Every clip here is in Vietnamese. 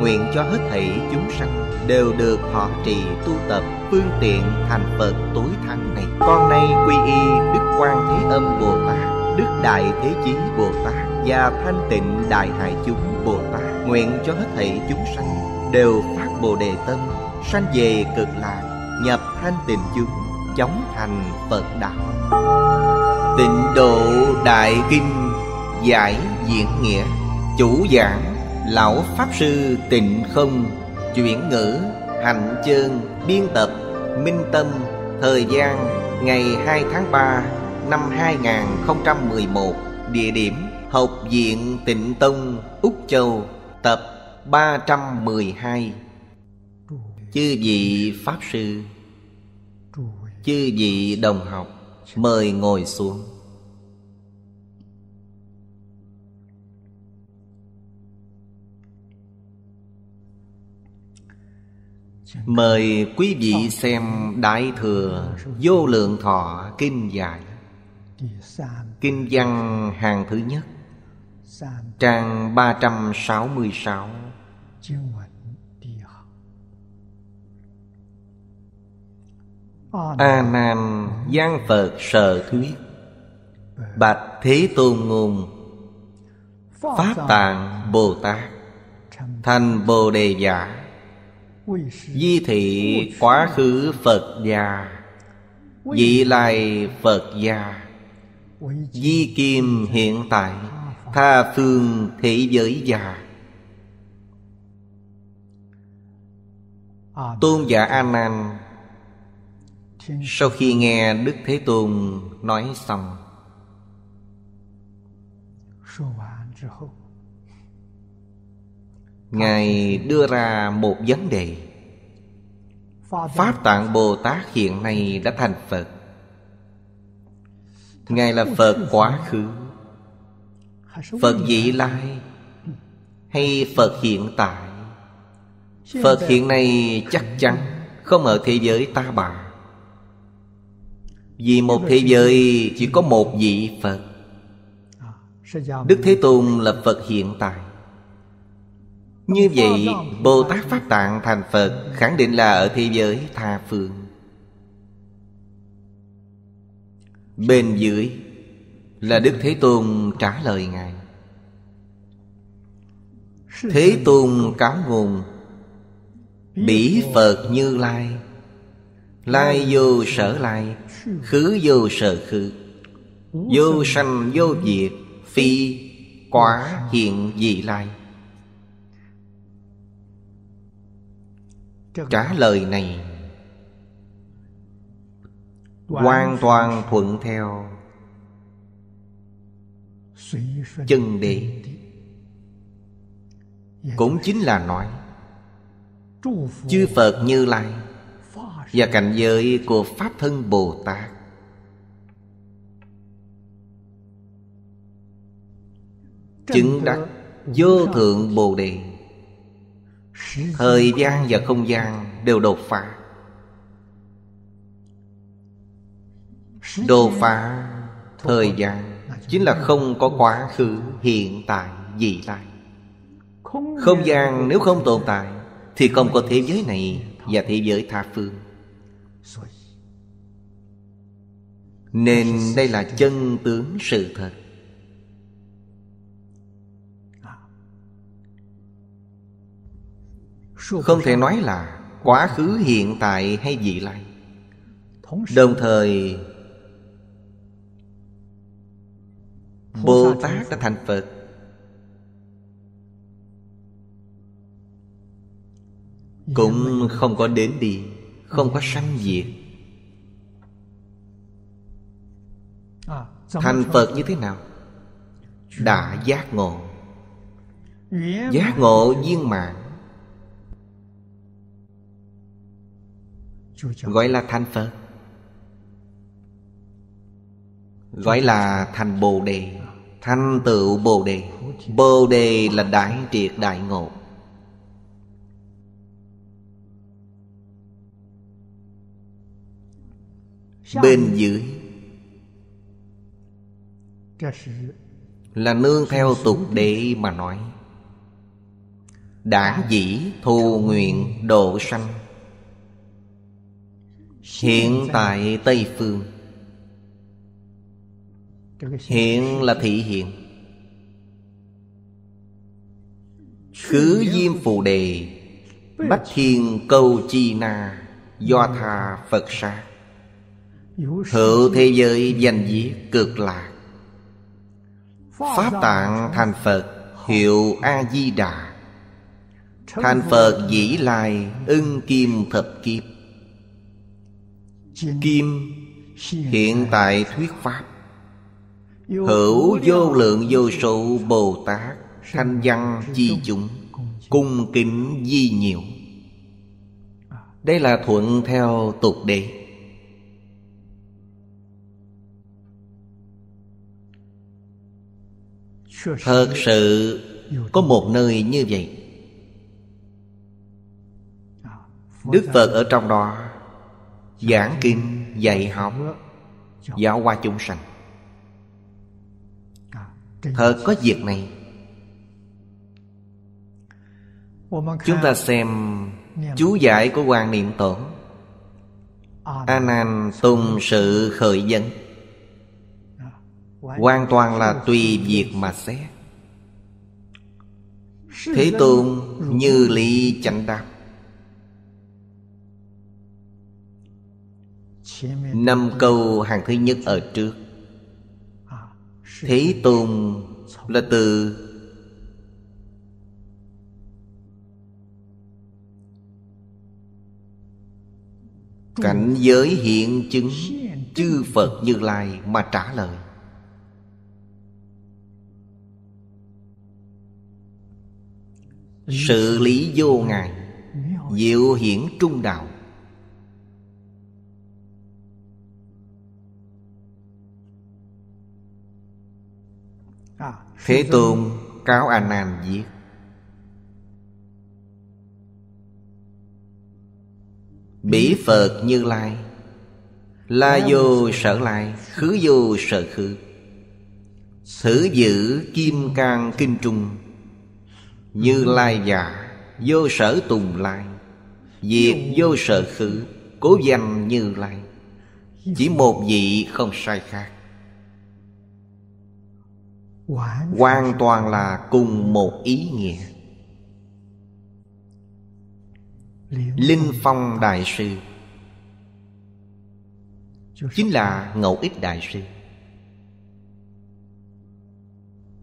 nguyện cho hết thảy chúng sanh đều được họ trì tu tập phương tiện thành Phật tối thắng này. Con nay quy y Đức Quan Thế Âm Bồ Tát, Đức Đại Thế Chí Bồ Tát và Thanh Tịnh Đại Hải Chúng Bồ Tát. Nguyện cho hết thảy chúng sanh đều phát Bồ đề tâm, sanh về cực lạc, nhập thanh tịnh chúng, chóng thành Phật đạo. Tịnh độ Đại Kinh giải diễn nghĩa chủ giảng Lão Pháp Sư Tịnh Không Chuyển ngữ Hạnh Chương Biên tập Minh Tâm Thời gian ngày 2 tháng 3 năm 2011 Địa điểm Học viện Tịnh Tông Úc Châu Tập 312 Chư vị Pháp Sư Chư vị đồng học Mời ngồi xuống Mời quý vị xem Đại Thừa Vô Lượng Thọ Kinh Giải Kinh văn hàng thứ nhất Trang 366 A Nan gian Phật Sở Thuyết Bạch Thế Tôn Ngôn Pháp Tạng Bồ Tát Thành Bồ Đề Giả Di thị quá khứ Phật già Vị lai Phật già Di kim hiện tại Tha phương thế giới già Tôn giả Anan sau khi nghe Đức Thế Tôn nói xong ngài đưa ra một vấn đề pháp tạng bồ tát hiện nay đã thành phật ngài là phật quá khứ phật vị lai hay phật hiện tại phật hiện nay chắc chắn không ở thế giới ta bà vì một thế giới chỉ có một vị phật đức thế tôn là phật hiện tại như vậy Bồ Tát Pháp Tạng thành Phật Khẳng định là ở thế giới tha phương Bên dưới Là Đức Thế Tôn trả lời Ngài Thế Tôn cáo nguồn Bỉ Phật như lai Lai vô sở lai Khứ vô sở khứ Vô sanh vô diệt Phi quả hiện dị lai trả lời này hoàn toàn thuận theo chân đế cũng chính là nói chư phật như lai và cảnh giới của pháp thân bồ tát chứng đắc vô thượng bồ đề Thời gian và không gian đều đột phá Đột phá thời gian Chính là không có quá khứ, hiện tại, vị lai Không gian nếu không tồn tại Thì không có thế giới này và thế giới tha phương Nên đây là chân tướng sự thật không thể nói là quá khứ hiện tại hay vị lai đồng thời bồ tát đã thành phật dạ, cũng không có đến đi không có sanh diệt à, thành phật như thế nào đã giác ngộ giác ngộ viên mạng gọi là thành phật gọi là thành bồ đề thành tựu bồ đề bồ đề là đại triệt đại ngộ bên dưới là nương theo tục đệ mà nói đã dĩ thù nguyện độ sanh Hiện tại Tây Phương Hiện là thị hiện Khứ diêm phù đề Bách thiên câu chi na Do tha Phật sa Hữu thế giới danh viết cực lạc Pháp tạng thành Phật Hiệu A-di-đà Thành Phật dĩ lai Ưng kim thập kiếp Kim Hiện tại thuyết Pháp Hữu vô lượng vô số Bồ Tát Thanh văn chi chúng Cung kính di nhiều Đây là thuận theo tục đề Thật sự có một nơi như vậy Đức Phật ở trong đó Giảng kinh dạy học Giáo qua chúng sanh Thật có việc này Chúng ta xem Chú giải của Hoàng Niệm Tổ A Nan Tùng sự khởi dân Hoàn toàn là tùy việc mà xét Thế Tôn như lý chánh đáp Năm câu hàng thứ nhất ở trước Thế Tôn là từ Cảnh giới hiện chứng Chư Phật Như Lai mà trả lời Sự lý vô ngài Diệu hiển trung đạo Thế Tôn cáo A Nan giết Bỉ Phật Như Lai La vô sở lai Khứ vô sở khứ Sử giữ kim cang kinh trung Như lai giả Vô sở tùng lai Diệt vô sở khứ Cố danh như lai Chỉ một vị không sai khác hoàn toàn là cùng một ý nghĩa linh phong đại sư chính là ngẫu ích đại sư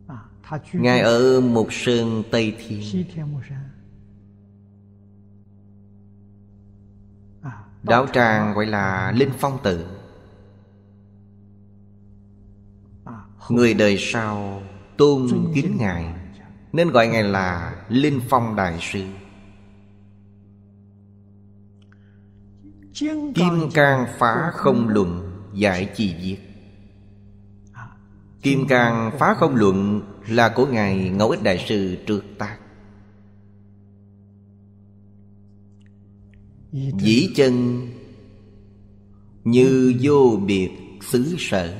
à, ngài ở mục sơn tây thiên à, đạo tràng gọi là linh phong tự Người đời sau tôn kính Ngài Nên gọi Ngài là Linh Phong Đại Sư Kim Cang phá không luận giải chi viết Kim Cang phá không luận là của Ngài Ngẫu Ích Đại Sư trước tác Dĩ chân như vô biệt xứ sở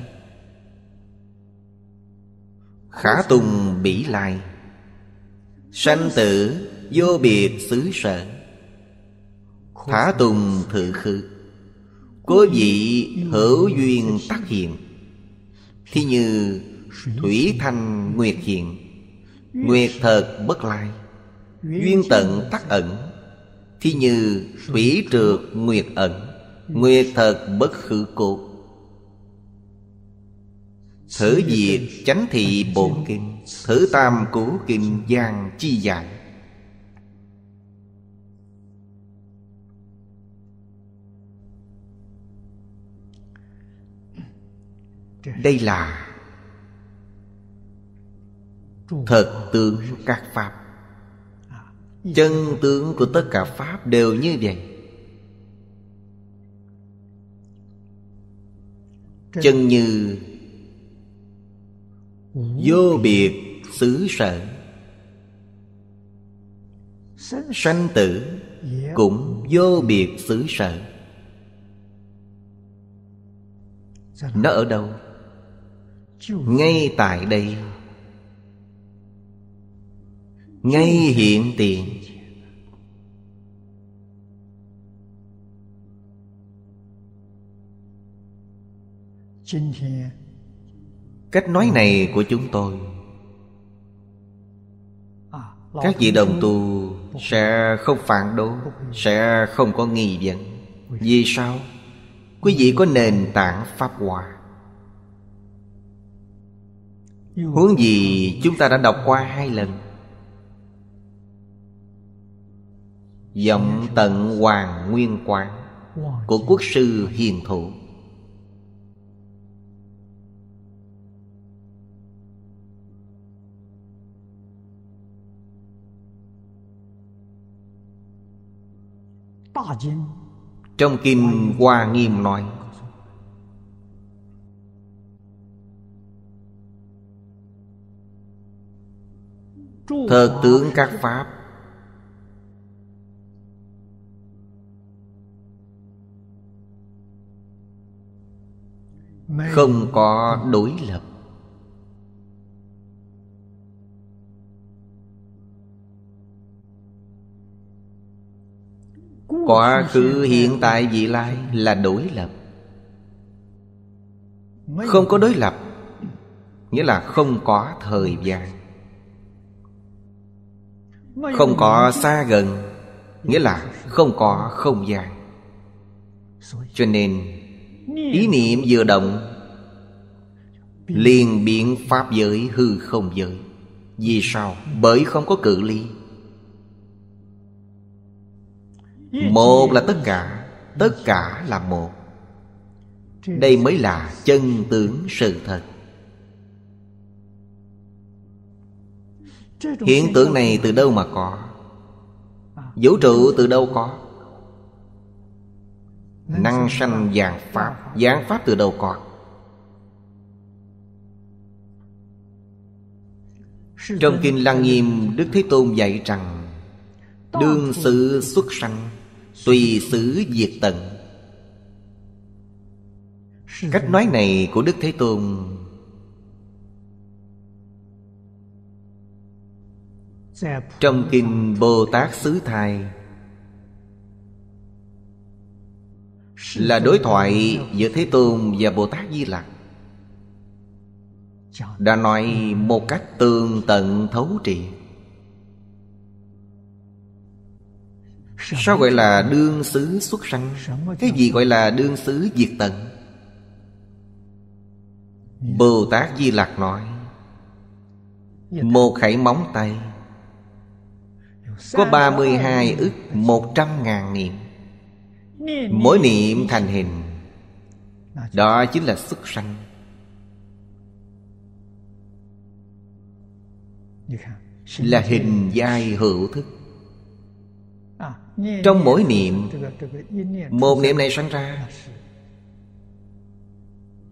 Khả tùng bỉ lai Sanh tử vô biệt xứ sở Khả tùng thự khư Cố vị hữu duyên tác hiện Thi như thủy thanh nguyệt hiện Nguyệt thật bất lai Duyên tận tắc ẩn Thi như thủy trượt nguyệt ẩn Nguyệt thật bất khử cột Thử diệt chánh thị bổn kinh Thử tam cố kinh giang chi giải Đây là Thật tướng các Pháp Chân tướng của tất cả Pháp đều như vậy Chân như Vô biệt xứ sở Sanh tử cũng vô biệt xứ sở Nó ở đâu? Ngay tại đây Ngay hiện tiền Chính hiện cách nói này của chúng tôi các vị đồng tu sẽ không phản đối sẽ không có nghi vấn vì sao quý vị có nền tảng pháp hòa hướng gì chúng ta đã đọc qua hai lần Giọng tận hoàng nguyên quán Của quốc sư hiền thủ Trong Kinh Hoa Nghiêm nói Thật tướng các Pháp Không có đối lập Quá khứ hiện tại vị lai là đối lập Không có đối lập Nghĩa là không có thời gian Không có xa gần Nghĩa là không có không gian Cho nên Ý niệm vừa động liền biện pháp giới hư không giới Vì sao? Bởi không có cự ly một là tất cả tất cả là một đây mới là chân tướng sự thật hiện tượng này từ đâu mà có vũ trụ từ đâu có năng sanh dạng pháp giảng pháp từ đâu có trong kinh lăng nghiêm đức thế tôn dạy rằng đương sự xuất sanh Tùy xử diệt tận Cách nói này của Đức Thế Tôn Trong Kinh Bồ Tát Sứ Thai Là đối thoại giữa Thế Tôn và Bồ Tát Di Lặc Đã nói một cách tường tận thấu triệt Sao gọi là đương xứ xuất sanh Cái gì gọi là đương xứ diệt tận dạ. Bồ Tát Di Lặc nói dạ Một khẩy móng tay dạ, Có 32 ức 100 ngàn niệm Mỗi niệm thành hình Đó chính là xuất sanh Là hình giai hữu thức trong mỗi niệm Một niệm này sanh ra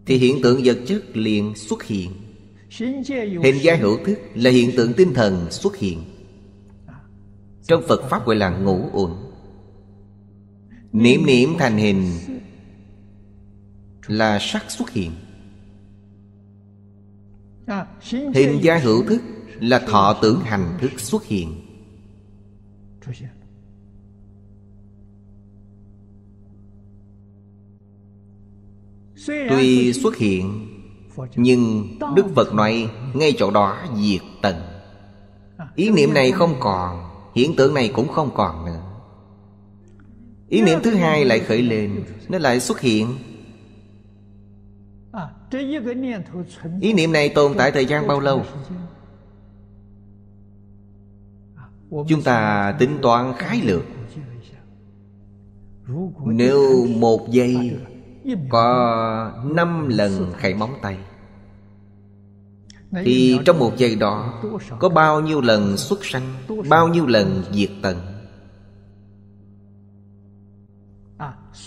Thì hiện tượng vật chất liền xuất hiện Hình giai hữu thức là hiện tượng tinh thần xuất hiện Trong Phật Pháp gọi là ngũ ổn Niệm niệm thành hình Là sắc xuất hiện Hình gia hữu thức là thọ tưởng hành thức xuất hiện Tuy xuất hiện Nhưng Đức Phật nói Ngay chỗ đó diệt tận Ý niệm này không còn Hiện tượng này cũng không còn nữa Ý niệm thứ hai lại khởi lên Nó lại xuất hiện Ý niệm này tồn tại thời gian bao lâu Chúng ta tính toán khái lược Nếu một giây có năm lần khảy móng tay thì trong một giây đó có bao nhiêu lần xuất sanh bao nhiêu lần diệt tận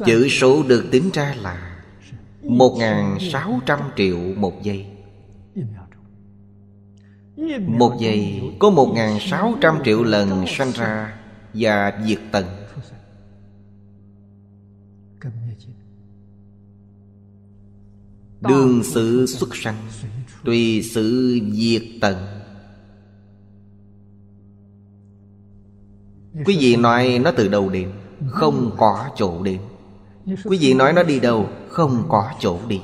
chữ số được tính ra là một sáu trăm triệu một giây một giây có một sáu trăm triệu lần sanh ra và diệt tận Đương sự xuất sanh Tùy sự diệt tận Quý vị nói nó từ đầu đến Không có chỗ đến Quý vị nói nó đi đâu Không có chỗ đi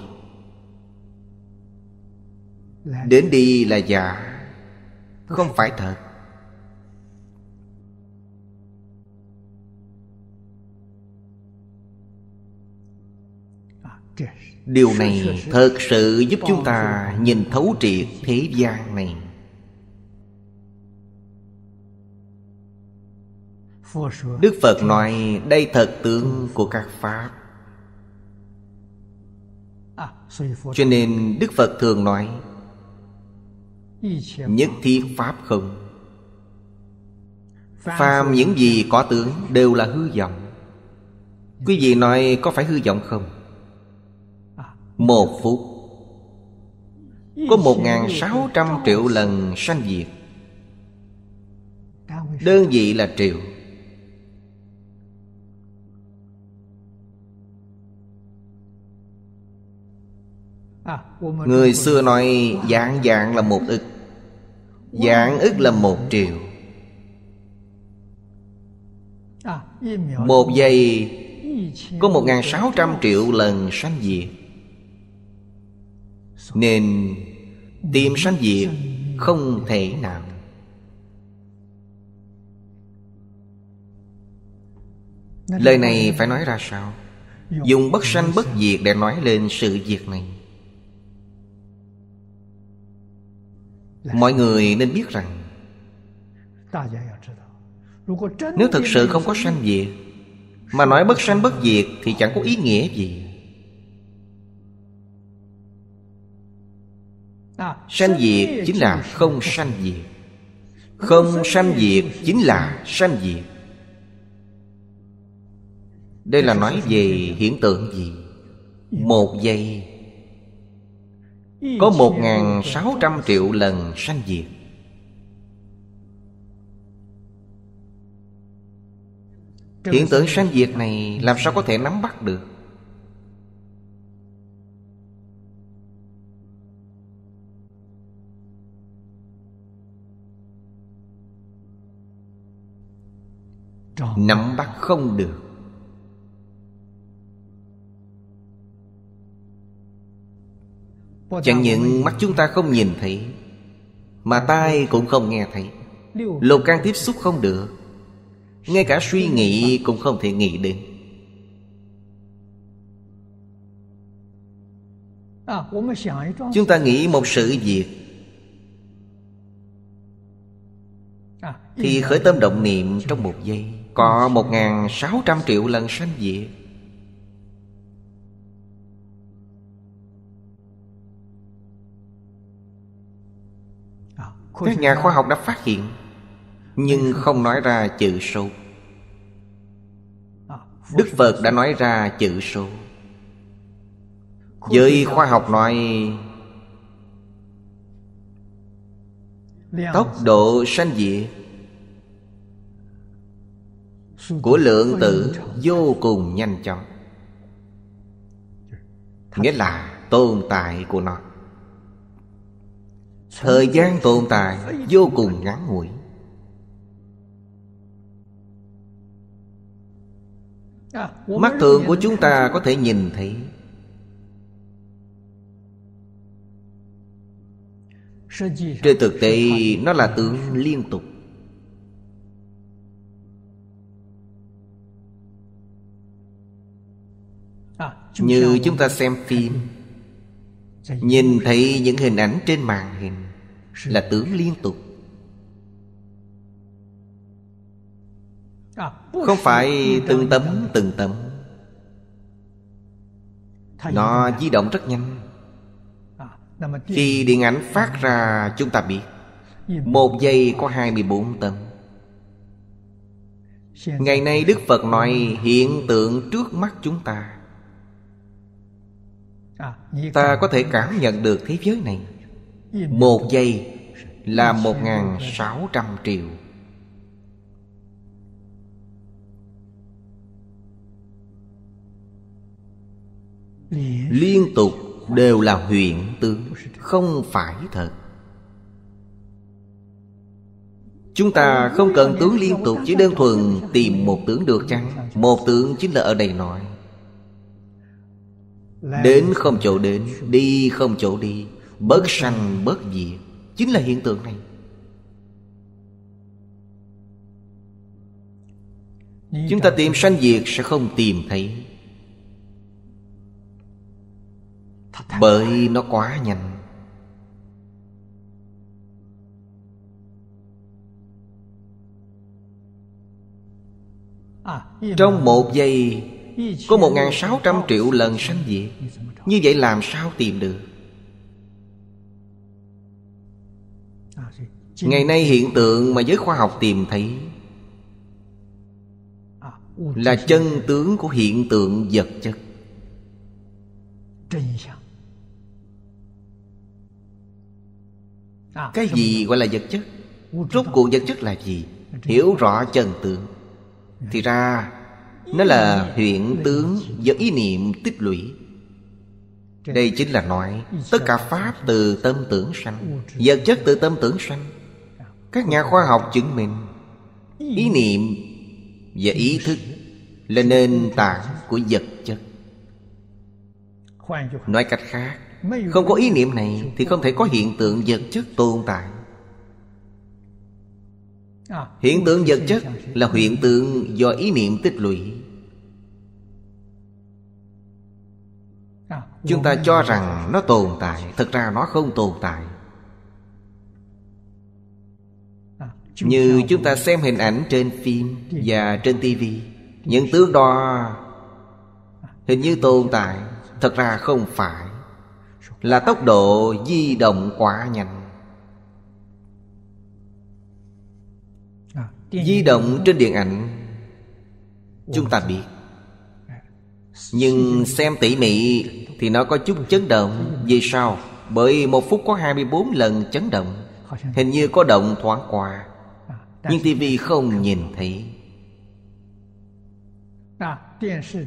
Đến đi là giả Không phải thật Điều này thật sự giúp chúng ta nhìn thấu triệt thế gian này Đức Phật nói đây thật tướng của các Pháp à, Cho nên Đức Phật thường nói Nhất thiết Pháp không Phàm những gì có tướng đều là hư vọng Quý vị nói có phải hư vọng không? Một phút Có một ngàn sáu trăm triệu lần sanh diệt Đơn vị là triệu Người xưa nói dạng dạng là một ức Dạng ức là một triệu Một giây Có một ngàn sáu trăm triệu lần sanh diệt nên tìm sanh diệt không thể nào Lời này phải nói ra sao Dùng bất sanh bất diệt để nói lên sự việc này Mọi người nên biết rằng Nếu thực sự không có sanh diệt Mà nói bất sanh bất diệt Thì chẳng có ý nghĩa gì sanh diệt chính là không sanh diệt không sanh diệt chính là sanh diệt đây là nói về hiện tượng gì một giây có một ngàn sáu trăm triệu lần sanh diệt hiện tượng sanh diệt này làm sao có thể nắm bắt được nắm bắt không được chẳng những mắt chúng ta không nhìn thấy mà tai cũng không nghe thấy lục can tiếp xúc không được ngay cả suy nghĩ cũng không thể nghĩ đến à, chúng ta nghĩ một sự việc à, thì khởi tâm động niệm trong một giây có một ngàn sáu trăm triệu lần sanh diệt à, Các nhà khoa học đã phát hiện Nhưng không nói ra chữ số à, Đức Phật đã nói ra chữ số Giới khoa học nói Tốc độ sanh diệt của lượng tử vô cùng nhanh chóng nghĩa là tồn tại của nó thời gian tồn tại vô cùng ngắn ngủi mắt thường của chúng ta có thể nhìn thấy trên thực tế nó là tượng liên tục như chúng ta xem phim nhìn thấy những hình ảnh trên màn hình là tưởng liên tục à, không phải từng tấm từng tấm nó di động rất nhanh à, khi điện ảnh phát ra chúng ta biết Một giây có 24 tấm Ngày nay Đức Phật nói hiện tượng trước mắt chúng ta ta có thể cảm nhận được thế giới này một giây là một ngàn sáu trăm triệu liên tục đều là huyện tướng không phải thật chúng ta không cần tướng liên tục chỉ đơn thuần tìm một tướng được chăng một tướng chính là ở đây nói Đến không chỗ đến Đi không chỗ đi Bớt sanh bớt diệt Chính là hiện tượng này Chúng ta tìm sanh diệt sẽ không tìm thấy Bởi nó quá nhanh Trong một giây có 1.600 triệu lần sanh diệt Như vậy làm sao tìm được Ngày nay hiện tượng mà giới khoa học tìm thấy Là chân tướng của hiện tượng vật chất Cái gì gọi là vật chất Rốt cuộc vật chất là gì Hiểu rõ chân tướng Thì ra nó là hiện tướng do ý niệm tích lũy Đây chính là nói Tất cả Pháp từ tâm tưởng sanh Vật chất từ tâm tưởng sanh Các nhà khoa học chứng minh Ý niệm và ý thức Là nền tảng của vật chất Nói cách khác Không có ý niệm này Thì không thể có hiện tượng vật chất tồn tại hiện tượng vật chất là hiện tượng do ý niệm tích lũy chúng ta cho rằng nó tồn tại thật ra nó không tồn tại như chúng ta xem hình ảnh trên phim và trên tivi những tướng đo hình như tồn tại thật ra không phải là tốc độ di động quá nhanh di động trên điện ảnh chúng ta biết nhưng xem tỉ mỉ thì nó có chút chấn động Vì sao? Bởi một phút có 24 lần chấn động Hình như có động thoáng qua Nhưng tivi không nhìn thấy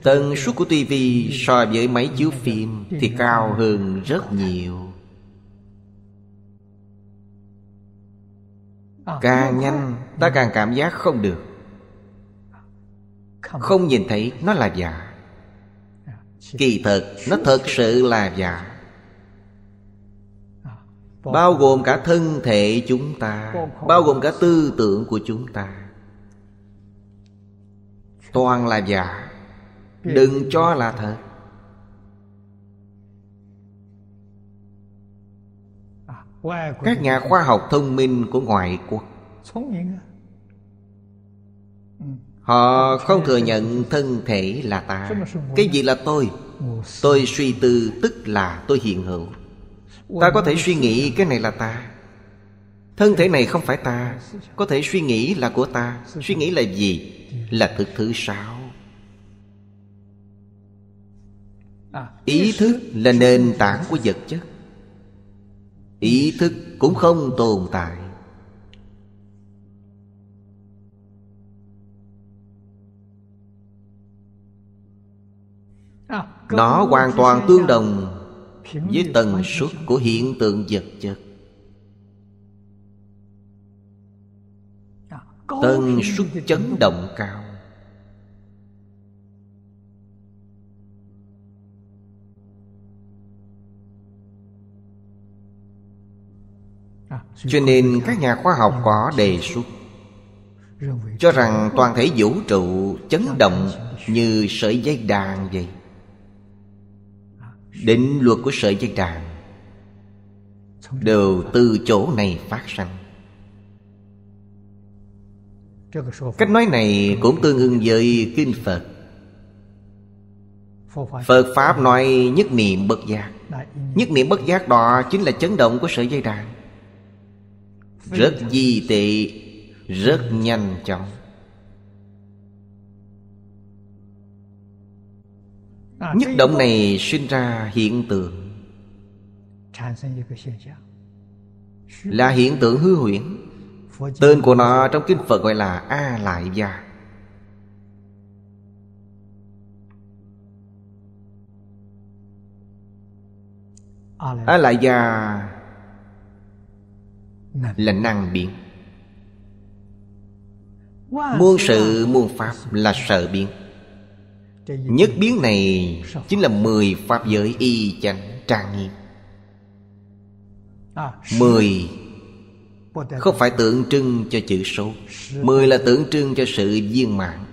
Tần suất của tivi so với máy chiếu phim Thì cao hơn rất nhiều À, càng nhanh ta càng cảm giác không được không nhìn thấy nó là giả kỳ thực nó thật sự là giả bao gồm cả thân thể chúng ta bao gồm cả tư tưởng của chúng ta toàn là giả đừng cho là thật các nhà khoa học thông minh của ngoại quốc ừ. họ không thừa nhận thân thể là ta cái gì là tôi tôi suy tư tức là tôi hiện hữu ta có thể suy nghĩ cái này là ta thân thể này không phải ta có thể suy nghĩ là của ta suy nghĩ là gì là thực thứ sáu à, ý thức là nền tảng của vật chất ý thức cũng không tồn tại nó hoàn toàn tương đồng với tần suất của hiện tượng vật chất tần suất chấn động cao cho nên các nhà khoa học có đề xuất cho rằng toàn thể vũ trụ chấn động như sợi dây đàn vậy à, định luật của sợi dây đàn đều từ chỗ này phát sinh. cách nói này cũng tương ứng với kinh phật phật pháp nói nhất niệm bất giác nhất niệm bất giác đó chính là chấn động của sợi dây đàn rất di tệ rất nhanh chóng nhất động này sinh ra hiện tượng là hiện tượng hư huyễn tên của nó trong kinh phật gọi là a lại gia a lại gia là năng biến muôn sự muôn pháp là sợ biến nhất biến này chính là mười pháp giới y chánh trang nghiêm à, mười không phải tượng trưng cho chữ số mười là tượng trưng cho sự viên mạng,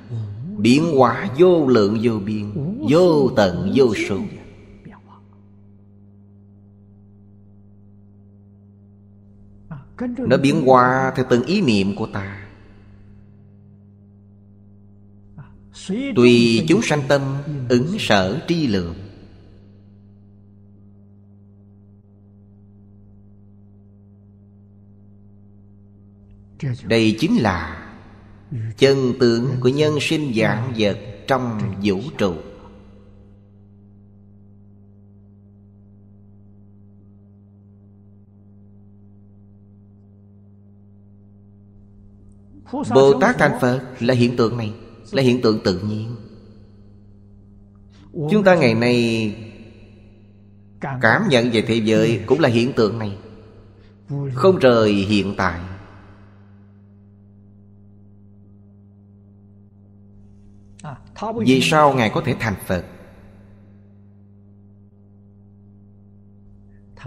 biến hóa vô lượng vô biên vô tận vô số Nó biến hóa theo từng ý niệm của ta Tùy chúng sanh tâm ứng sở tri lượng Đây chính là chân tướng của nhân sinh dạng vật trong vũ trụ Bồ Tát thành Phật là hiện tượng này Là hiện tượng tự nhiên Chúng ta ngày nay Cảm nhận về thế giới cũng là hiện tượng này Không rời hiện tại Vì sao Ngài có thể thành Phật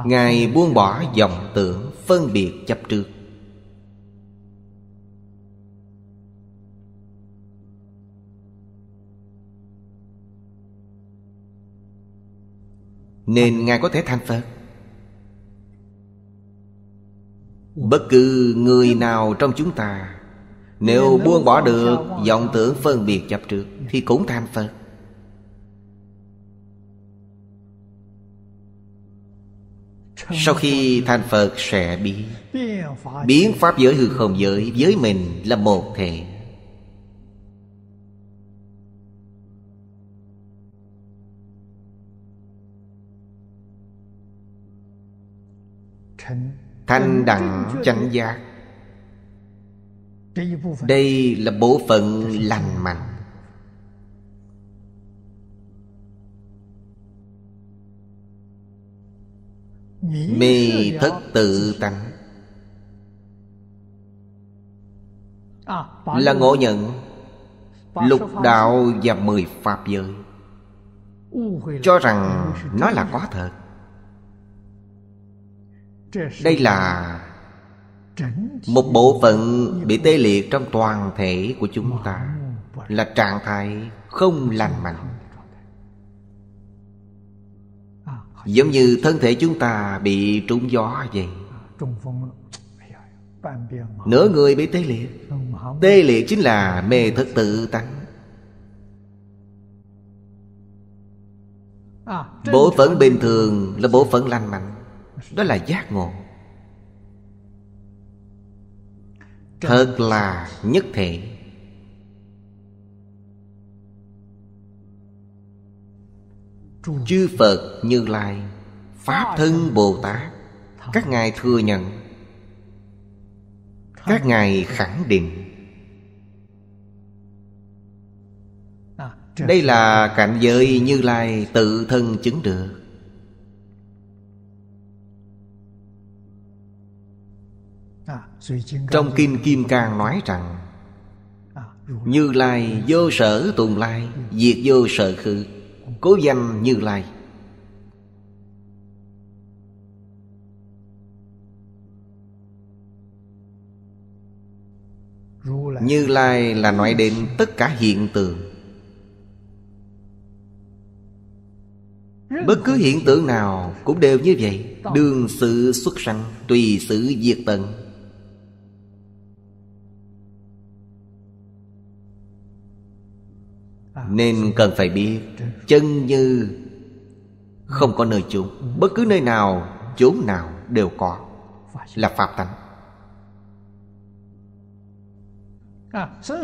Ngài buông bỏ dòng tưởng phân biệt chấp trước nên ngài có thể thành phật bất cứ người nào trong chúng ta nếu buông bỏ được vọng tưởng phân biệt chấp trước Thì cũng thành Phật Sau khi thành Phật sẽ biến Biến Pháp giới hư không giới Với mình là một thể thanh đẳng chánh giác đây là bộ phận lành mạnh mê thất tự tánh là ngộ nhận lục đạo và mười pháp giới cho rằng nó là có thật đây là một bộ phận bị tê liệt trong toàn thể của chúng ta là trạng thái không lành mạnh giống như thân thể chúng ta bị trúng gió vậy nửa người bị tê liệt tê liệt chính là mê thức tự tánh bộ phận bình thường là bộ phận lành mạnh đó là giác ngộ thật là nhất thể chư phật như lai pháp thân bồ tát các ngài thừa nhận các ngài khẳng định đây là cảnh giới như lai tự thân chứng được Trong Kinh Kim Cang nói rằng Như Lai vô sở tùng lai Diệt vô sở khứ Cố danh Như Lai Như Lai là nói đến tất cả hiện tượng Bất cứ hiện tượng nào cũng đều như vậy Đương sự xuất sanh Tùy sự diệt tận nên cần phải biết chân như không có nơi chốn bất cứ nơi nào chốn nào đều có là pháp tánh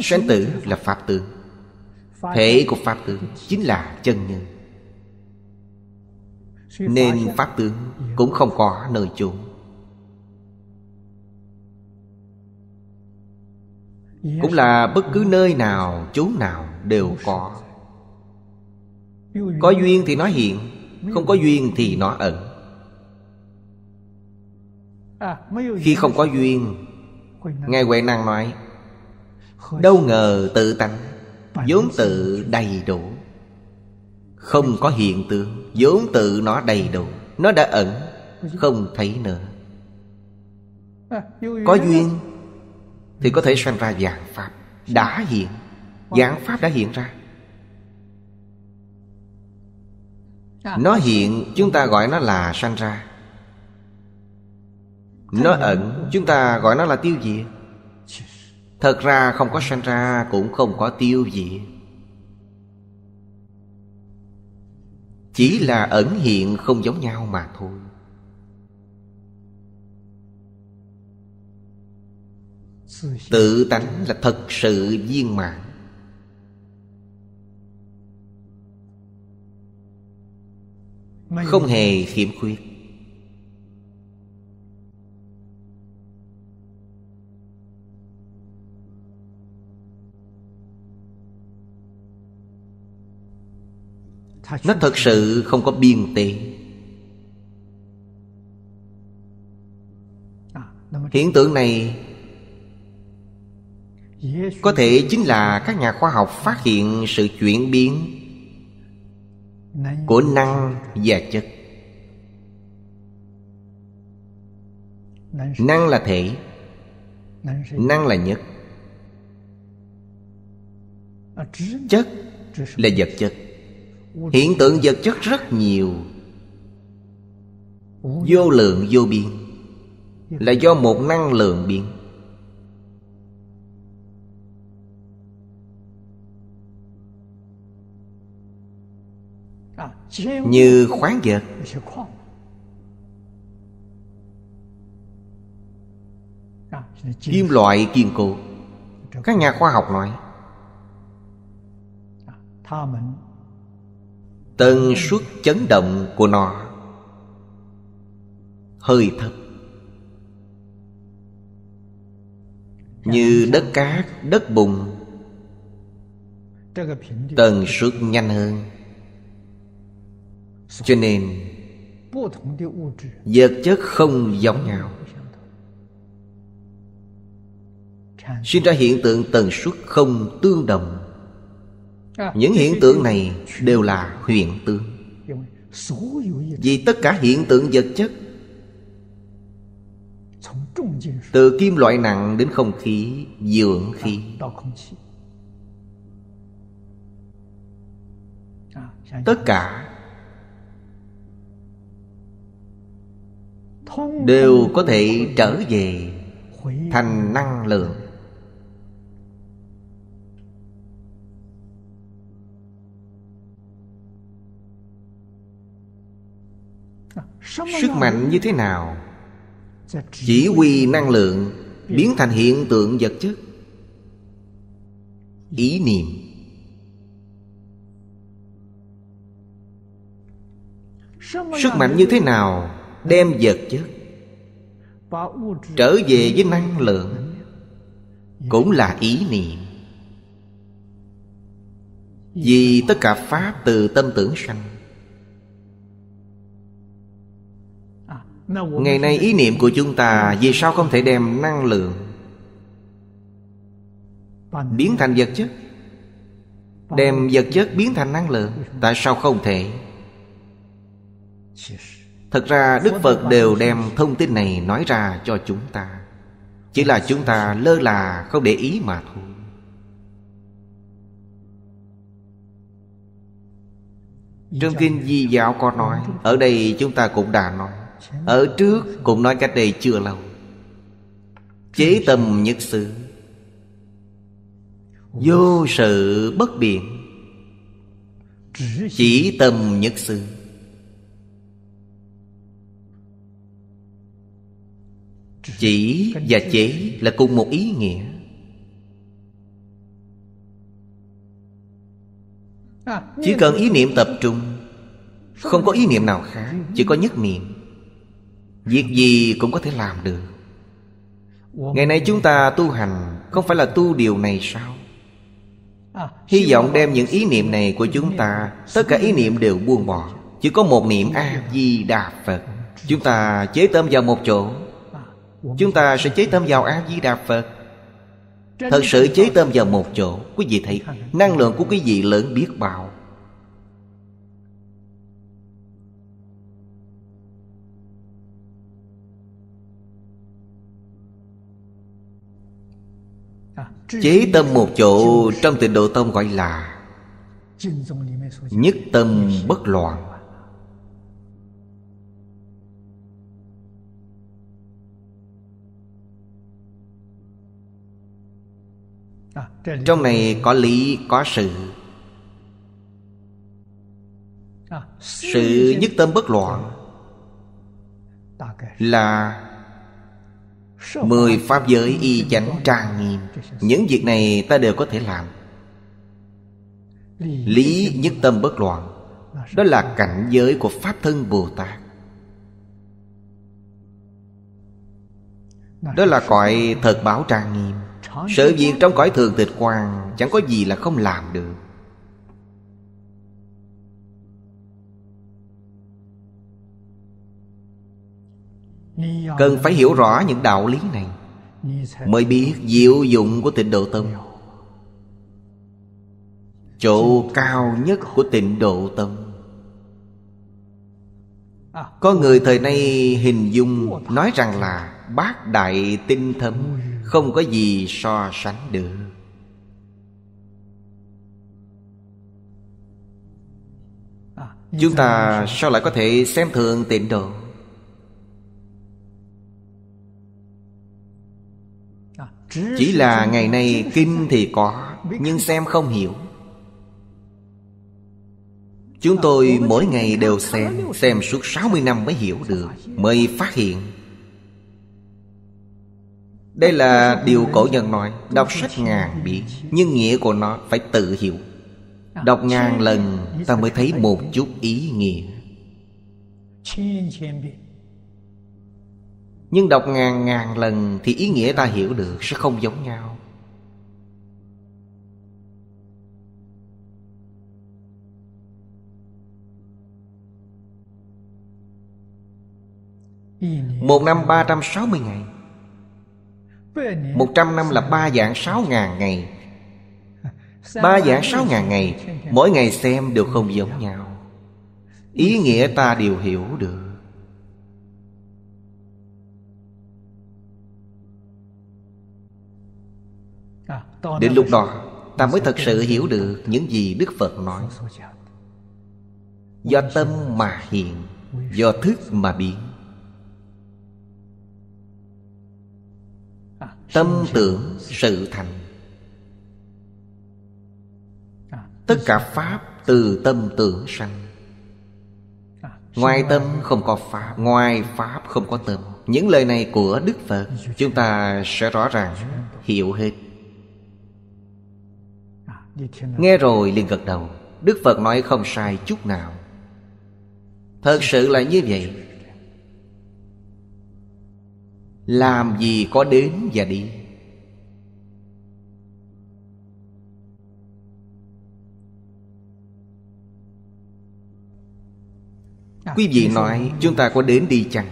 sanh tử là pháp tướng thể của pháp tướng chính là chân như nên pháp tướng cũng không có nơi chốn cũng là bất cứ uh-huh. nơi nào chốn nào đều có có duyên thì nó hiện à, không có duyên thì nó ẩn khi không có duyên ngài huệ năng nói đâu ngờ tự tánh vốn tự đầy đủ không có hiện tượng vốn tự nó đầy đủ nó đã ẩn không thấy nữa à, có duyên thì có thể sanh ra dạng pháp đã hiện dạng pháp đã hiện ra nó hiện chúng ta gọi nó là sanh ra nó ẩn chúng ta gọi nó là tiêu diệt thật ra không có sanh ra cũng không có tiêu diệt chỉ là ẩn hiện không giống nhau mà thôi tự tánh là thật sự viên mãn không hề khiếm khuyết nó thật sự không có biên tế hiện tượng này có thể chính là các nhà khoa học phát hiện sự chuyển biến của năng và chất năng là thể năng là nhất à, chất là vật chất hiện tượng vật chất rất nhiều vô lượng vô biên là do một năng lượng biến như khoáng vật kim loại kiên cố các nhà khoa học nói tần suất chấn động của nó hơi thấp như đất cát đất bùn tần suất nhanh hơn cho nên vật chất không giống nhau sinh ra hiện tượng tần suất không tương đồng những hiện tượng này đều là huyền tương, vì tất cả hiện tượng vật chất từ kim loại nặng đến không khí dưỡng khí tất cả đều có thể trở về thành năng lượng sức mạnh như thế nào chỉ huy năng lượng biến thành hiện tượng vật chất ý niệm sức mạnh như thế nào đem vật chất trở về với năng lượng cũng là ý niệm vì tất cả pháp từ tâm tưởng sanh ngày nay ý niệm của chúng ta vì sao không thể đem năng lượng biến thành vật chất đem vật chất biến thành năng lượng tại sao không thể Thật ra Đức Phật đều đem thông tin này nói ra cho chúng ta Chỉ là chúng ta lơ là không để ý mà thôi Trong Kinh Di Giáo có nói Ở đây chúng ta cũng đã nói Ở trước cũng nói cách đây chưa lâu Chế tâm nhất sự Vô sự bất biện Chỉ tâm nhất sự chỉ và chế là cùng một ý nghĩa chỉ cần ý niệm tập trung không có ý niệm nào khác chỉ có nhất niệm việc gì cũng có thể làm được ngày nay chúng ta tu hành không phải là tu điều này sao hy vọng đem những ý niệm này của chúng ta tất cả ý niệm đều buông bỏ chỉ có một niệm a di đà phật chúng ta chế tâm vào một chỗ Chúng ta sẽ chế tâm vào A-di-đà Phật Thật sự chế tâm vào một chỗ Quý vị thấy năng lượng của quý vị lớn biết bao Chế tâm một chỗ trong tịnh độ tông gọi là Nhất tâm bất loạn trong này có lý có sự sự nhất tâm bất loạn là mười pháp giới y chánh trang nghiêm những việc này ta đều có thể làm lý nhất tâm bất loạn đó là cảnh giới của pháp thân bồ tát đó là gọi thật báo trang nghiêm sự việc trong cõi thường tịch quan Chẳng có gì là không làm được Cần phải hiểu rõ những đạo lý này Mới biết diệu dụng của tịnh độ tâm Chỗ cao nhất của tịnh độ tâm Có người thời nay hình dung nói rằng là Bác đại tinh thâm không có gì so sánh được à, chúng ta sao lại có thể xem thường tịnh độ à, chỉ là ngày nay kinh thì có nhưng xem không hiểu à, chúng tôi mỗi ngày đều xem xem suốt 60 năm mới hiểu được mới phát hiện đây là điều cổ nhân nói Đọc sách ngàn biến Nhưng nghĩa của nó phải tự hiểu Đọc ngàn lần ta mới thấy một chút ý nghĩa Nhưng đọc ngàn ngàn lần Thì ý nghĩa ta hiểu được sẽ không giống nhau Một năm 360 ngày một trăm năm là ba dạng sáu ngàn ngày Ba dạng sáu ngàn ngày Mỗi ngày xem đều không giống nhau Ý nghĩa ta đều hiểu được Đến lúc đó Ta mới thật sự hiểu được những gì Đức Phật nói Do tâm mà hiện Do thức mà biến tâm tưởng sự thành tất cả pháp từ tâm tưởng sanh ngoài tâm không có pháp ngoài pháp không có tâm những lời này của đức phật chúng ta sẽ rõ ràng hiểu hết nghe rồi liền gật đầu đức phật nói không sai chút nào thật sự là như vậy làm gì có đến và đi à, quý vị nói chúng ta có đến đi chăng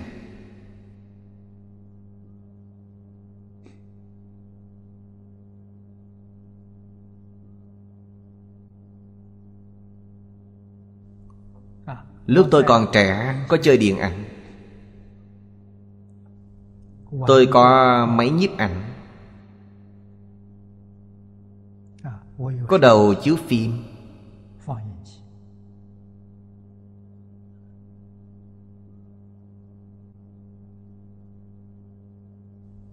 à, lúc tôi còn trẻ có chơi điện ảnh Tôi có máy nhiếp ảnh à, Có đầu chiếu phim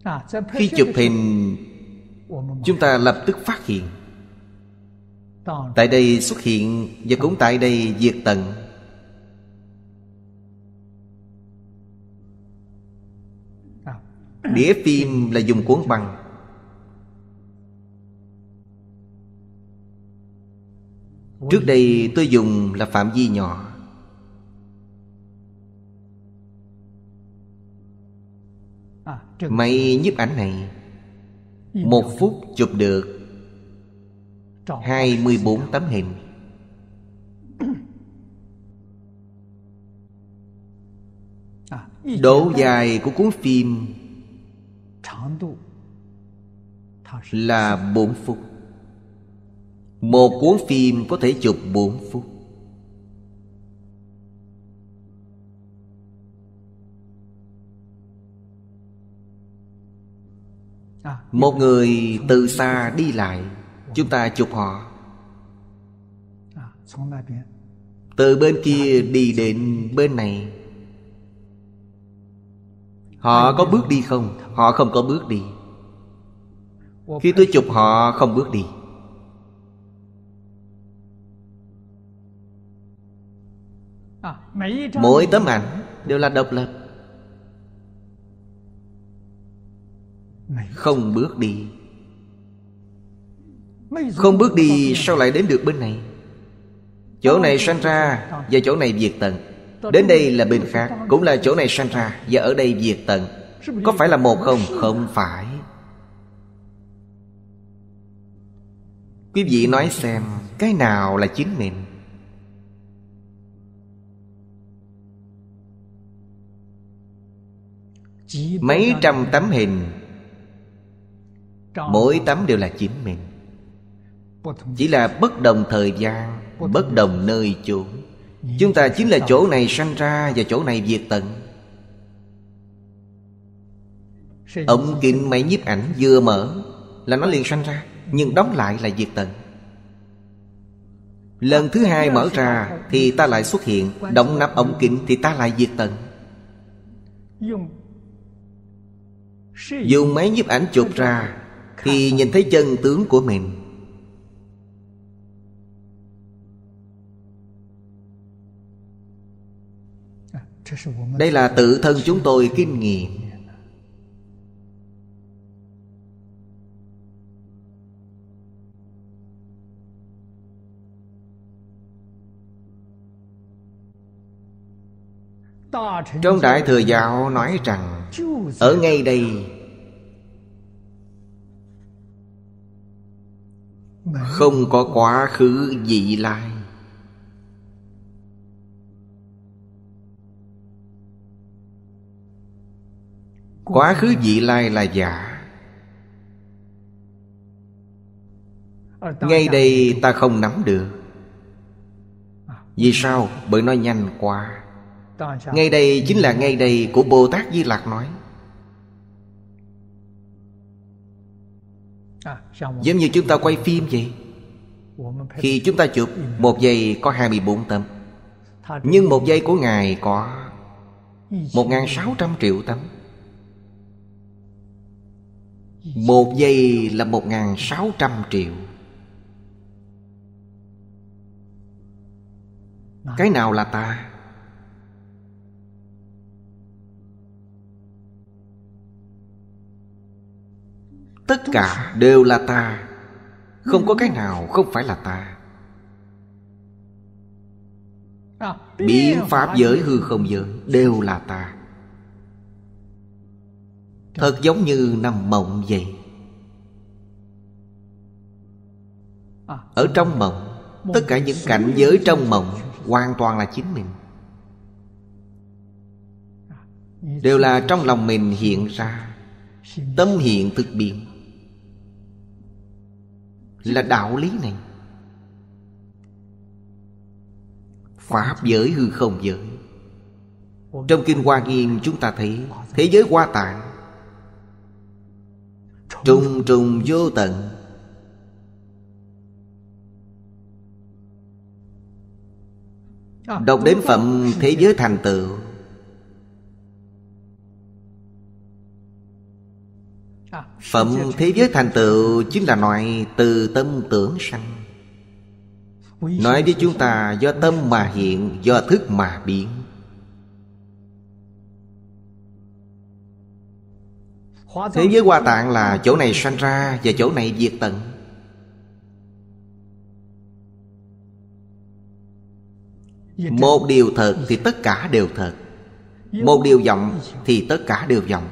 à, Khi chụp hình Chúng ta lập tức phát hiện Tại đây xuất hiện Và cũng tại đây diệt tận Đĩa phim là dùng cuốn băng Trước đây tôi dùng là phạm vi nhỏ Máy nhiếp ảnh này Một phút chụp được 24 tấm hình Độ dài của cuốn phim là bốn phút Một cuốn phim có thể chụp bốn phút à, Một người từ xa đi lại Chúng ta chụp họ à, Từ bên kia đi đến bên này Họ có bước đi không? Họ không có bước đi Khi tôi chụp họ không bước đi Mỗi tấm ảnh đều là độc lập Không bước đi Không bước đi sao lại đến được bên này Chỗ này sanh ra Và chỗ này diệt tận Đến đây là bên khác Cũng là chỗ này sanh ra Và ở đây diệt tận Có phải là một không? Không phải Quý vị nói xem Cái nào là chính mình Mấy trăm tấm hình Mỗi tấm đều là chính mình Chỉ là bất đồng thời gian Bất đồng nơi chốn Chúng ta chính là chỗ này sanh ra Và chỗ này diệt tận Ống kính máy nhiếp ảnh vừa mở Là nó liền sanh ra Nhưng đóng lại là diệt tận Lần thứ hai mở ra Thì ta lại xuất hiện Đóng nắp ống kính thì ta lại diệt tận Dùng máy nhiếp ảnh chụp ra Thì nhìn thấy chân tướng của mình đây là tự thân chúng tôi kinh nghiệm trong đại thừa giáo nói rằng ở ngay đây không có quá khứ dị lai quá khứ vị lai là giả ngay đây ta không nắm được vì sao bởi nó nhanh quá ngay đây chính là ngay đây của bồ tát di lạc nói giống như chúng ta quay phim vậy khi chúng ta chụp một giây có 24 tấm Nhưng một giây của Ngài có 1.600 triệu tấm một giây là một ngàn sáu trăm triệu Cái nào là ta? Tất cả đều là ta Không có cái nào không phải là ta Biến pháp giới hư không giới Đều là ta Thật giống như nằm mộng vậy à. Ở trong mộng Tất cả những cảnh giới trong mộng Hoàn toàn là chính mình à, Đều là trong lòng mình hiện ra Tâm hiện thực biến Là đạo lý này Pháp giới hư không giới Trong Kinh Hoa Nghiêm chúng ta thấy Thế giới hoa tạng trùng trùng vô tận đọc đến phẩm thế giới thành tựu Phẩm thế giới thành tựu chính là loại từ tâm tưởng sanh Nói với chúng ta do tâm mà hiện, do thức mà biến Thế giới hoa tạng là chỗ này sanh ra Và chỗ này diệt tận Một điều thật thì tất cả đều thật Một điều vọng thì tất cả đều vọng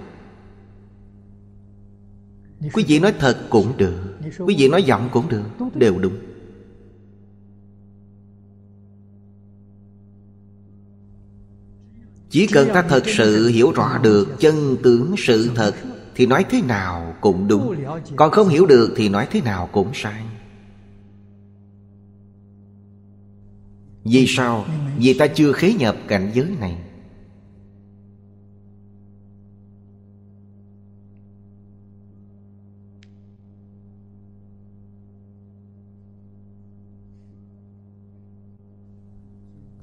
Quý vị nói thật cũng được Quý vị nói vọng cũng được Đều đúng Chỉ cần ta thật sự hiểu rõ được chân tướng sự thật thì nói thế nào cũng đúng Còn không hiểu được thì nói thế nào cũng sai Vì sao? Vì ta chưa khế nhập cảnh giới này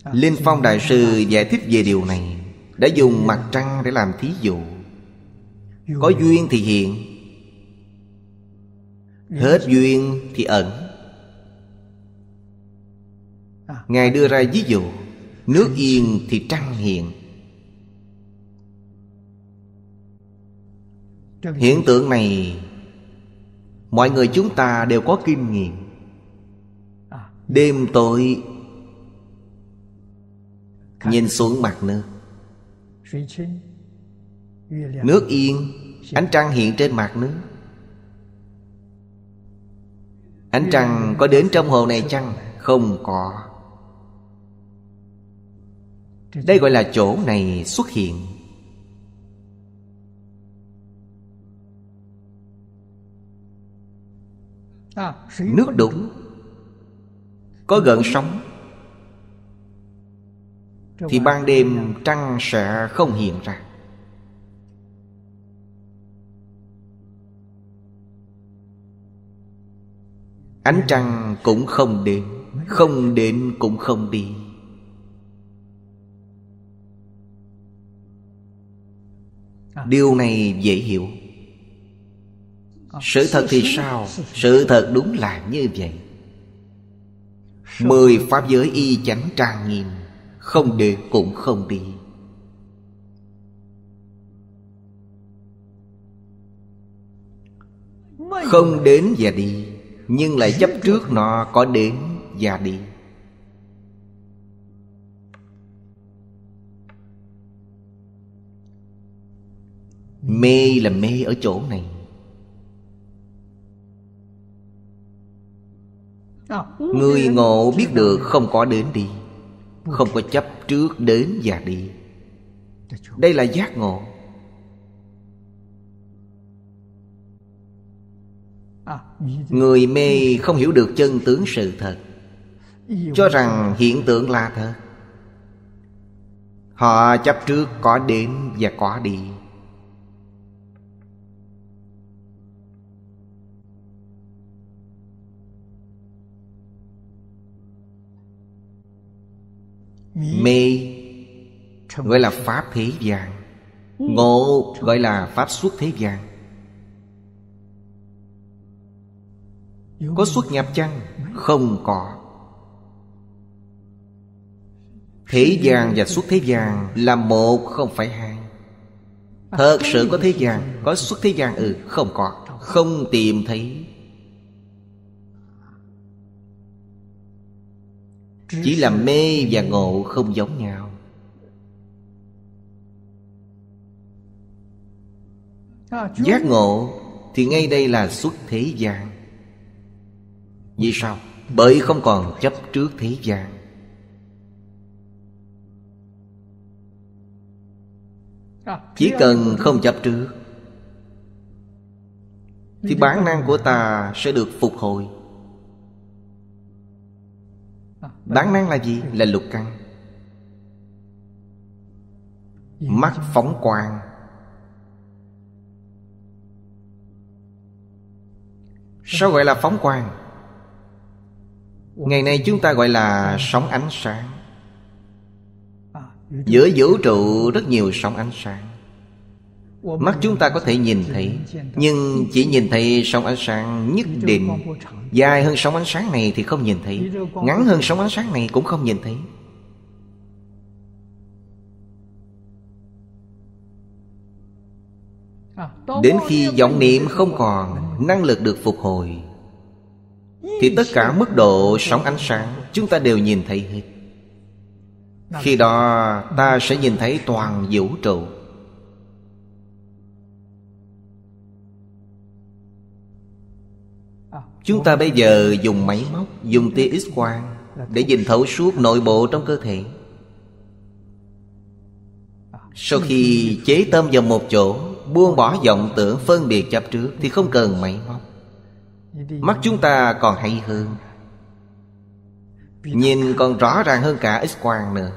à, Linh Phong Đại Sư giải thích về điều này Đã dùng mặt trăng để làm thí dụ có duyên thì hiện Hết duyên thì ẩn à. Ngài đưa ra ví dụ Nước yên thì trăng hiện Hiện tượng này Mọi người chúng ta đều có kinh nghiệm à. Đêm tối Nhìn xuống mặt nước Nước yên Ánh trăng hiện trên mặt nước Ánh trăng có đến trong hồ này chăng? Không có Đây gọi là chỗ này xuất hiện Nước đúng Có gợn sóng Thì ban đêm trăng sẽ không hiện ra Ánh trăng cũng không đến Không đến cũng không đi Điều này dễ hiểu Sự thật thì sao Sự thật đúng là như vậy Mười pháp giới y chánh trang nghiêm Không đến cũng không đi Không đến và đi nhưng lại chấp trước nó có đến và đi mê là mê ở chỗ này người ngộ biết được không có đến đi không có chấp trước đến và đi đây là giác ngộ Người mê không hiểu được chân tướng sự thật Cho rằng hiện tượng là thật Họ chấp trước có đến và có đi Mê Gọi là Pháp thế gian Ngộ gọi là Pháp xuất thế gian Có xuất nhập chăng? Không có Thế gian và xuất thế gian là một không phải hai Thật sự có thế gian Có xuất thế gian ừ không có Không tìm thấy Chỉ là mê và ngộ không giống nhau Giác ngộ thì ngay đây là xuất thế gian vì sao? Bởi không còn chấp trước thế gian Chỉ cần không chấp trước Thì bản năng của ta sẽ được phục hồi Bản năng là gì? Là lục căn Mắt phóng quang Sao gọi là phóng quang? ngày nay chúng ta gọi là sóng ánh sáng giữa vũ trụ rất nhiều sóng ánh sáng mắt chúng ta có thể nhìn thấy nhưng chỉ nhìn thấy sóng ánh sáng nhất định dài hơn sóng ánh sáng này thì không nhìn thấy ngắn hơn sóng ánh sáng này cũng không nhìn thấy đến khi vọng niệm không còn năng lực được phục hồi thì tất cả mức độ sóng ánh sáng Chúng ta đều nhìn thấy hết Khi đó ta sẽ nhìn thấy toàn vũ trụ Chúng ta bây giờ dùng máy móc Dùng tia x quang Để nhìn thấu suốt nội bộ trong cơ thể Sau khi chế tâm vào một chỗ Buông bỏ vọng tưởng phân biệt chấp trước Thì không cần máy móc mắt chúng ta còn hay hơn nhìn còn rõ ràng hơn cả x quang nữa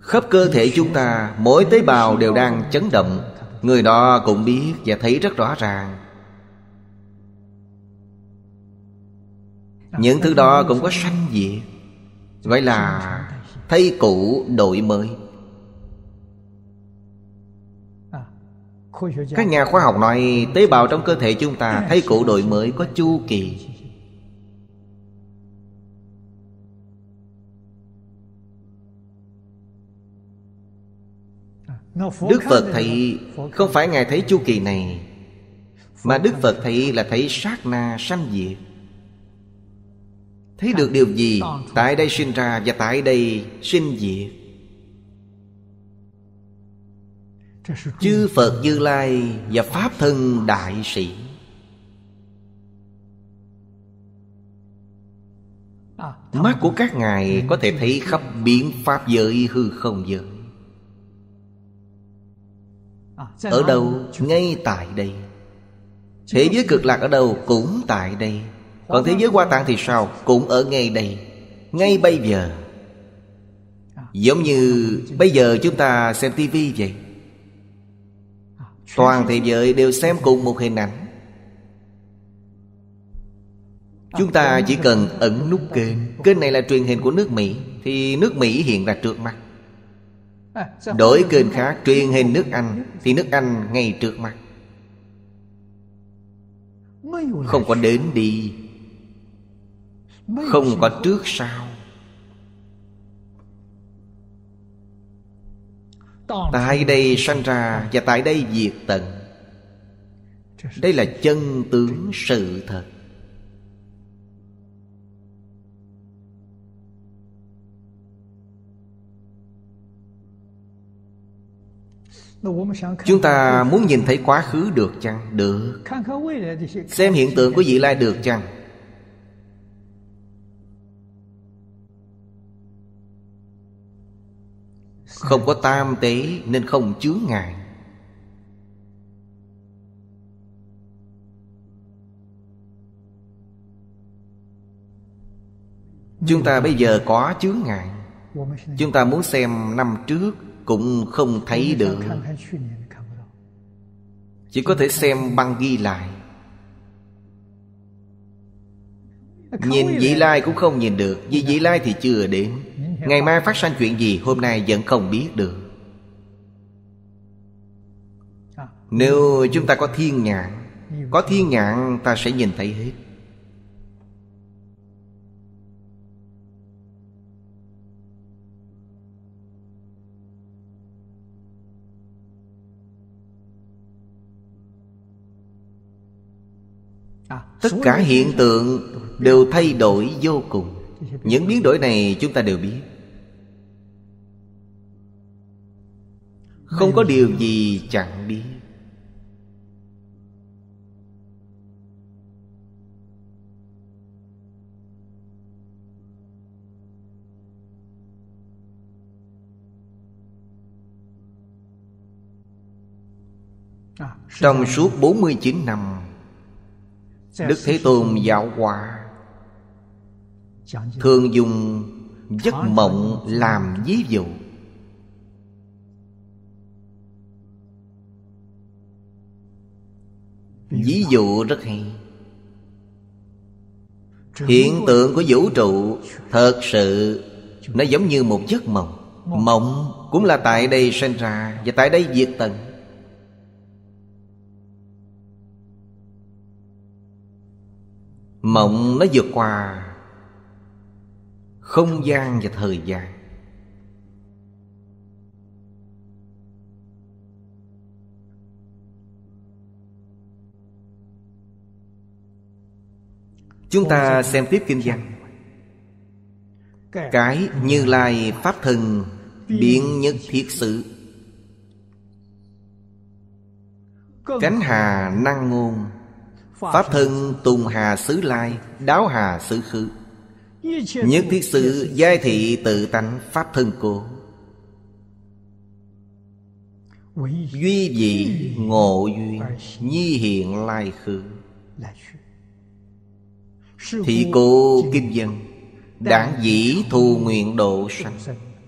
khắp cơ thể chúng ta mỗi tế bào đều đang chấn động người đó cũng biết và thấy rất rõ ràng những thứ đó cũng có sanh diệt Vậy là thay cũ đổi mới Các nhà khoa học nói tế bào trong cơ thể chúng ta thay cũ đổi mới có chu kỳ Đức Phật thấy Không phải Ngài thấy chu kỳ này Mà Đức Phật thấy là thấy sát na sanh diệt thấy được điều gì tại đây sinh ra và tại đây sinh diệt chư phật như lai và pháp thân đại sĩ à, mắt của các ngài có thể thấy khắp biển pháp giới hư không giới à, ở đâu ngay tại đây thế giới cực lạc ở đâu cũng tại đây còn thế giới hoa tạng thì sao Cũng ở ngay đây Ngay bây giờ Giống như bây giờ chúng ta xem tivi vậy Toàn thế giới đều xem cùng một hình ảnh Chúng ta chỉ cần ẩn nút kênh Kênh này là truyền hình của nước Mỹ Thì nước Mỹ hiện ra trước mắt Đổi kênh khác truyền hình nước Anh Thì nước Anh ngay trước mắt Không có đến đi không có trước sau tại đây sanh ra và tại đây diệt tận đây là chân tướng sự thật Chúng ta muốn nhìn thấy quá khứ được chăng? Được Xem hiện tượng của vị lai được chăng? Không có tam tế nên không chướng ngại Chúng ta bây giờ có chướng ngại Chúng ta muốn xem năm trước Cũng không thấy được Chỉ có thể xem băng ghi lại Nhìn vị lai cũng không nhìn được Vì vị lai thì chưa đến Ngày mai phát sinh chuyện gì hôm nay vẫn không biết được Nếu chúng ta có thiên nhãn Có thiên nhãn ta sẽ nhìn thấy hết Tất cả hiện tượng đều thay đổi vô cùng Những biến đổi này chúng ta đều biết Không có điều gì chẳng biết. À, Trong suốt 49 năm Đức Thế Tôn giáo hóa Thường dùng giấc mộng làm ví dụ Ví dụ rất hay Hiện tượng của vũ trụ Thật sự Nó giống như một giấc mộng Mộng cũng là tại đây sinh ra Và tại đây diệt tận Mộng nó vượt qua Không gian và thời gian Chúng ta xem tiếp kinh văn Cái như lai Pháp Thần Biện nhất thiết sự Cánh hà năng ngôn Pháp thân tùng hà xứ lai Đáo hà xứ khứ Nhất thiết sự giai thị tự tánh Pháp thân cố Duy dị ngộ duy Nhi hiện lai khứ Thị cô kinh dân Đáng dĩ thù nguyện độ sanh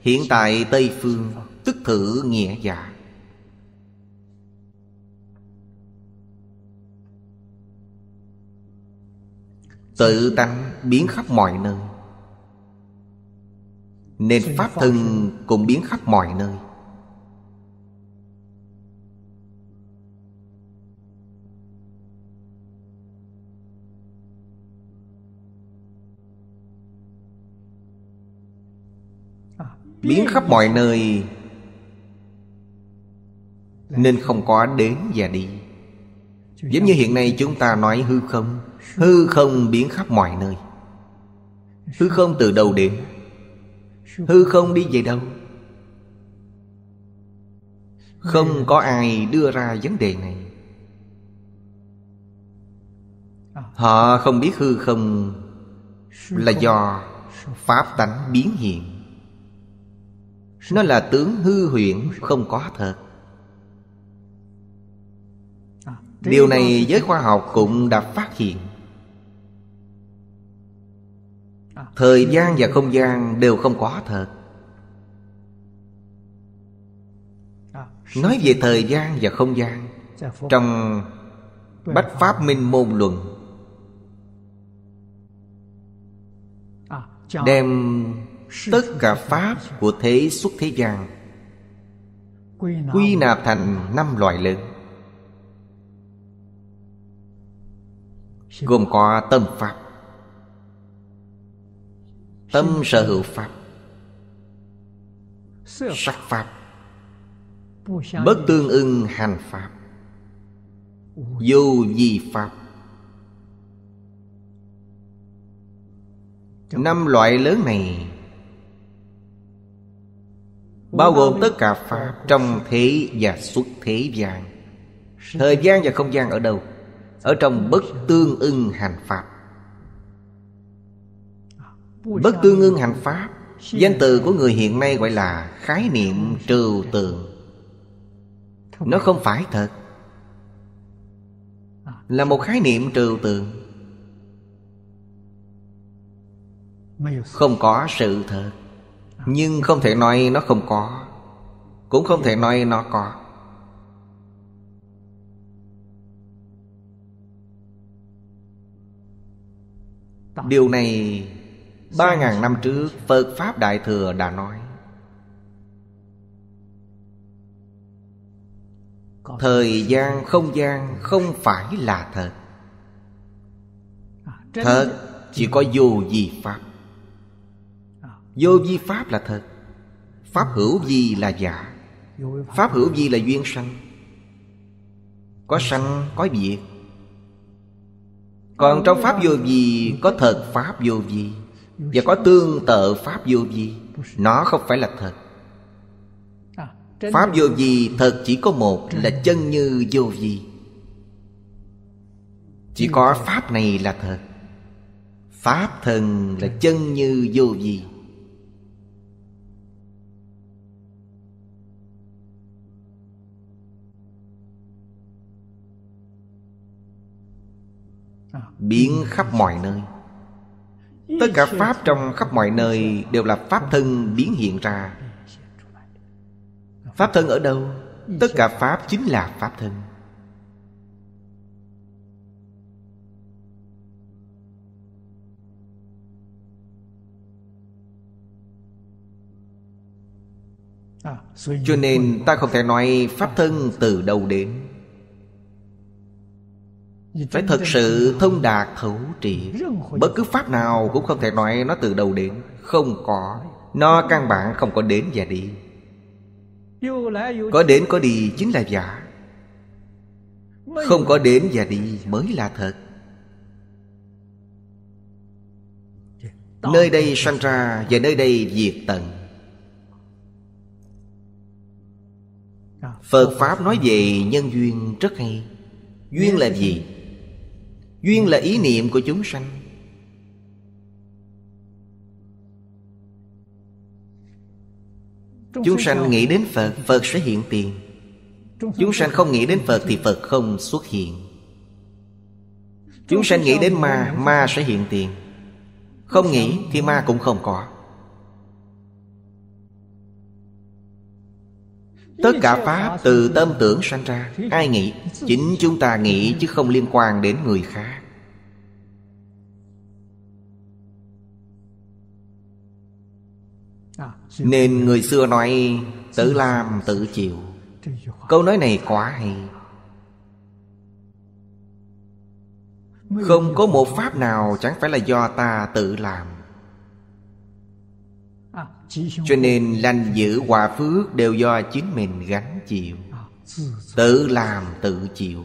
Hiện tại Tây Phương Tức thử nghĩa giả Tự tánh biến khắp mọi nơi Nên Pháp thân cũng biến khắp mọi nơi biến khắp mọi nơi nên không có đến và đi giống như hiện nay chúng ta nói hư không hư không biến khắp mọi nơi hư không từ đâu đến hư không đi về đâu không có ai đưa ra vấn đề này họ không biết hư không là do pháp tánh biến hiện nó là tướng hư huyễn không có thật à, Điều này giới khoa học cũng đã phát hiện à. Thời gian và không gian đều không có thật à, Nói về thời gian và không gian dạ, Trong dạ, Bách Pháp Minh Môn Luận Đem tất cả pháp của thế xuất thế gian quy nạp thành năm loại lớn gồm có tâm pháp tâm sở hữu pháp sắc pháp bất tương ưng hành pháp vô di pháp năm loại lớn này Bao gồm tất cả Pháp Trong thế và xuất thế gian Thời gian và không gian ở đâu Ở trong bất tương ưng hành Pháp Bất tương ưng hành Pháp Danh từ của người hiện nay gọi là khái niệm trừu tượng Nó không phải thật Là một khái niệm trừu tượng Không có sự thật nhưng không thể nói nó không có Cũng không thể nói nó có Điều này Ba ngàn năm trước Phật Pháp Đại Thừa đã nói Thời gian không gian không phải là thật Thật chỉ có vô gì Pháp Vô vi pháp là thật Pháp hữu vi là giả Pháp hữu vi là duyên sanh Có sanh có diệt Còn trong pháp vô vi Có thật pháp vô vi Và có tương tự pháp vô vi Nó không phải là thật Pháp vô vi thật chỉ có một Là chân như vô vi Chỉ có pháp này là thật Pháp thần là chân như vô vi biến khắp mọi nơi tất cả pháp trong khắp mọi nơi đều là pháp thân biến hiện ra pháp thân ở đâu tất cả pháp chính là pháp thân cho nên ta không thể nói pháp thân từ đâu đến phải thật sự thông đạt hữu trị Bất cứ pháp nào cũng không thể nói nó từ đầu đến Không có Nó căn bản không có đến và đi Có đến có đi chính là giả Không có đến và đi mới là thật Nơi đây sanh ra và nơi đây diệt tận à. Phật Pháp nói về nhân duyên rất hay Duyên là gì? duyên là ý niệm của chúng sanh chúng sanh nghĩ đến phật phật sẽ hiện tiền chúng sanh không nghĩ đến phật thì phật không xuất hiện chúng sanh nghĩ đến ma ma sẽ hiện tiền không nghĩ thì ma cũng không có Tất cả Pháp từ tâm tưởng sanh ra Ai nghĩ? Chính chúng ta nghĩ chứ không liên quan đến người khác Nên người xưa nói Tự làm tự chịu Câu nói này quá hay Không có một pháp nào chẳng phải là do ta tự làm cho nên lành giữ hòa phước đều do chính mình gánh chịu tự làm tự chịu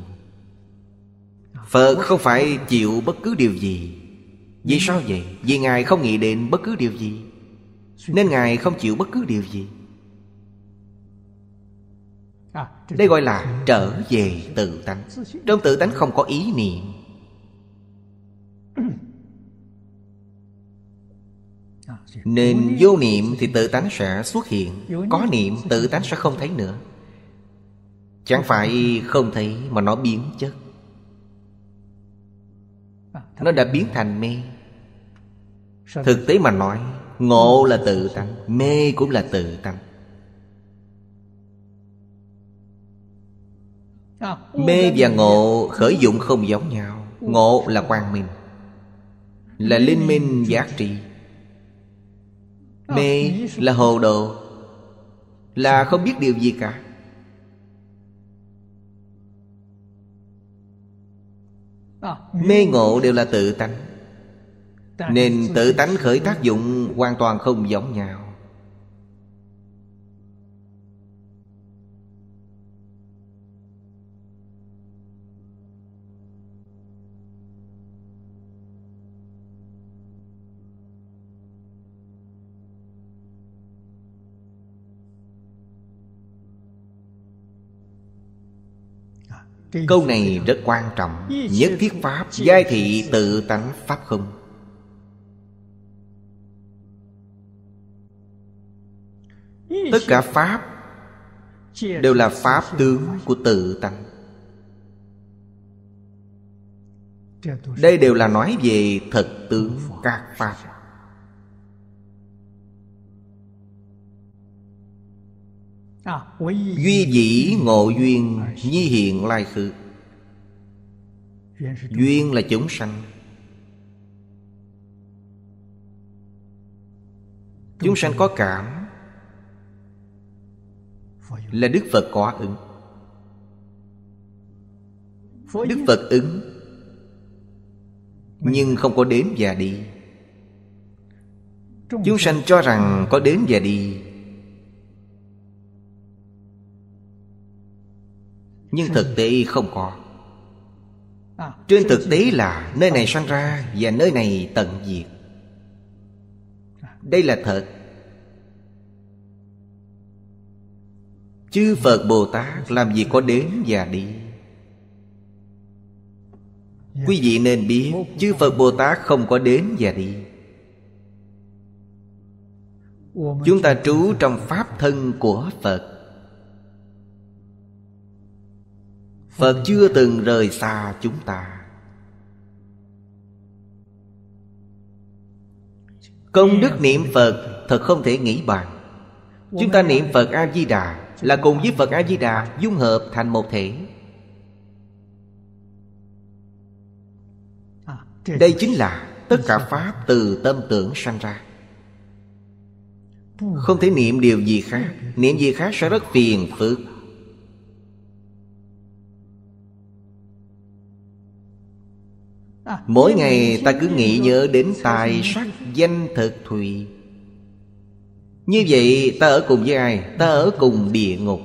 phật không phải chịu bất cứ điều gì vì sao vậy vì ngài không nghĩ đến bất cứ điều gì nên ngài không chịu bất cứ điều gì đây gọi là trở về tự tánh trong tự tánh không có ý niệm Nên vô niệm thì tự tánh sẽ xuất hiện Có niệm tự tánh sẽ không thấy nữa Chẳng phải không thấy mà nó biến chất Nó đã biến thành mê Thực tế mà nói Ngộ là tự tánh Mê cũng là tự tánh Mê và ngộ khởi dụng không giống nhau Ngộ là quang minh Là linh minh giác trị Ờ, mê là hồ đồ là không biết điều gì cả ờ, mê ngộ đều là tự tánh nên tự tánh khởi tác dụng hoàn toàn không giống nhau câu này rất quan trọng nhất thiết pháp giai thị tự tánh pháp không tất cả pháp đều là pháp tướng của tự tánh đây đều là nói về thật tướng các pháp À, Duy dĩ ngộ duyên Nhi hiện lai khứ Duyên là chúng sanh Chúng sanh có cảm Là Đức Phật có ứng Đức Phật ứng Nhưng không có đến và đi Chúng sanh cho rằng có đến và đi Nhưng thực tế không có à, Trên thực tế là nơi này sanh ra và nơi này tận diệt à. Đây là thật Chư Phật Bồ Tát làm gì có đến và đi dạ. Quý vị nên biết Chư Phật Bồ Tát không có đến và đi Chúng ta trú trong Pháp thân của Phật phật chưa từng rời xa chúng ta công đức niệm phật thật không thể nghĩ bằng. chúng ta niệm phật a di đà là cùng với phật a di đà dung hợp thành một thể đây chính là tất cả pháp từ tâm tưởng sanh ra không thể niệm điều gì khác niệm gì khác sẽ rất phiền phức Mỗi ngày ta cứ nghĩ nhớ đến tài sắc danh thực thụy Như vậy ta ở cùng với ai? Ta ở cùng địa ngục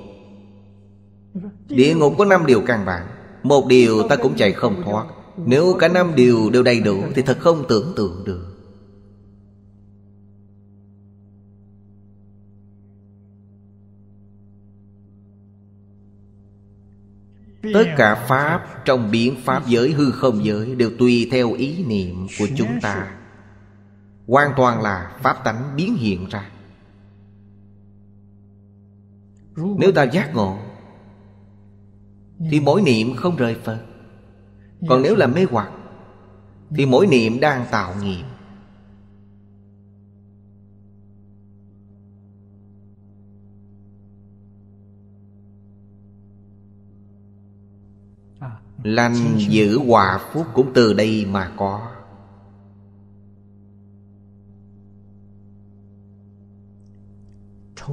Địa ngục có năm điều căn bản Một điều ta cũng chạy không thoát Nếu cả năm điều đều đầy đủ Thì thật không tưởng tượng được tất cả pháp trong biến pháp giới hư không giới đều tùy theo ý niệm của chúng ta hoàn toàn là pháp tánh biến hiện ra nếu ta giác ngộ thì mỗi niệm không rời phật còn nếu là mê hoặc thì mỗi niệm đang tạo nghiệp lành giữ hòa phúc cũng từ đây mà có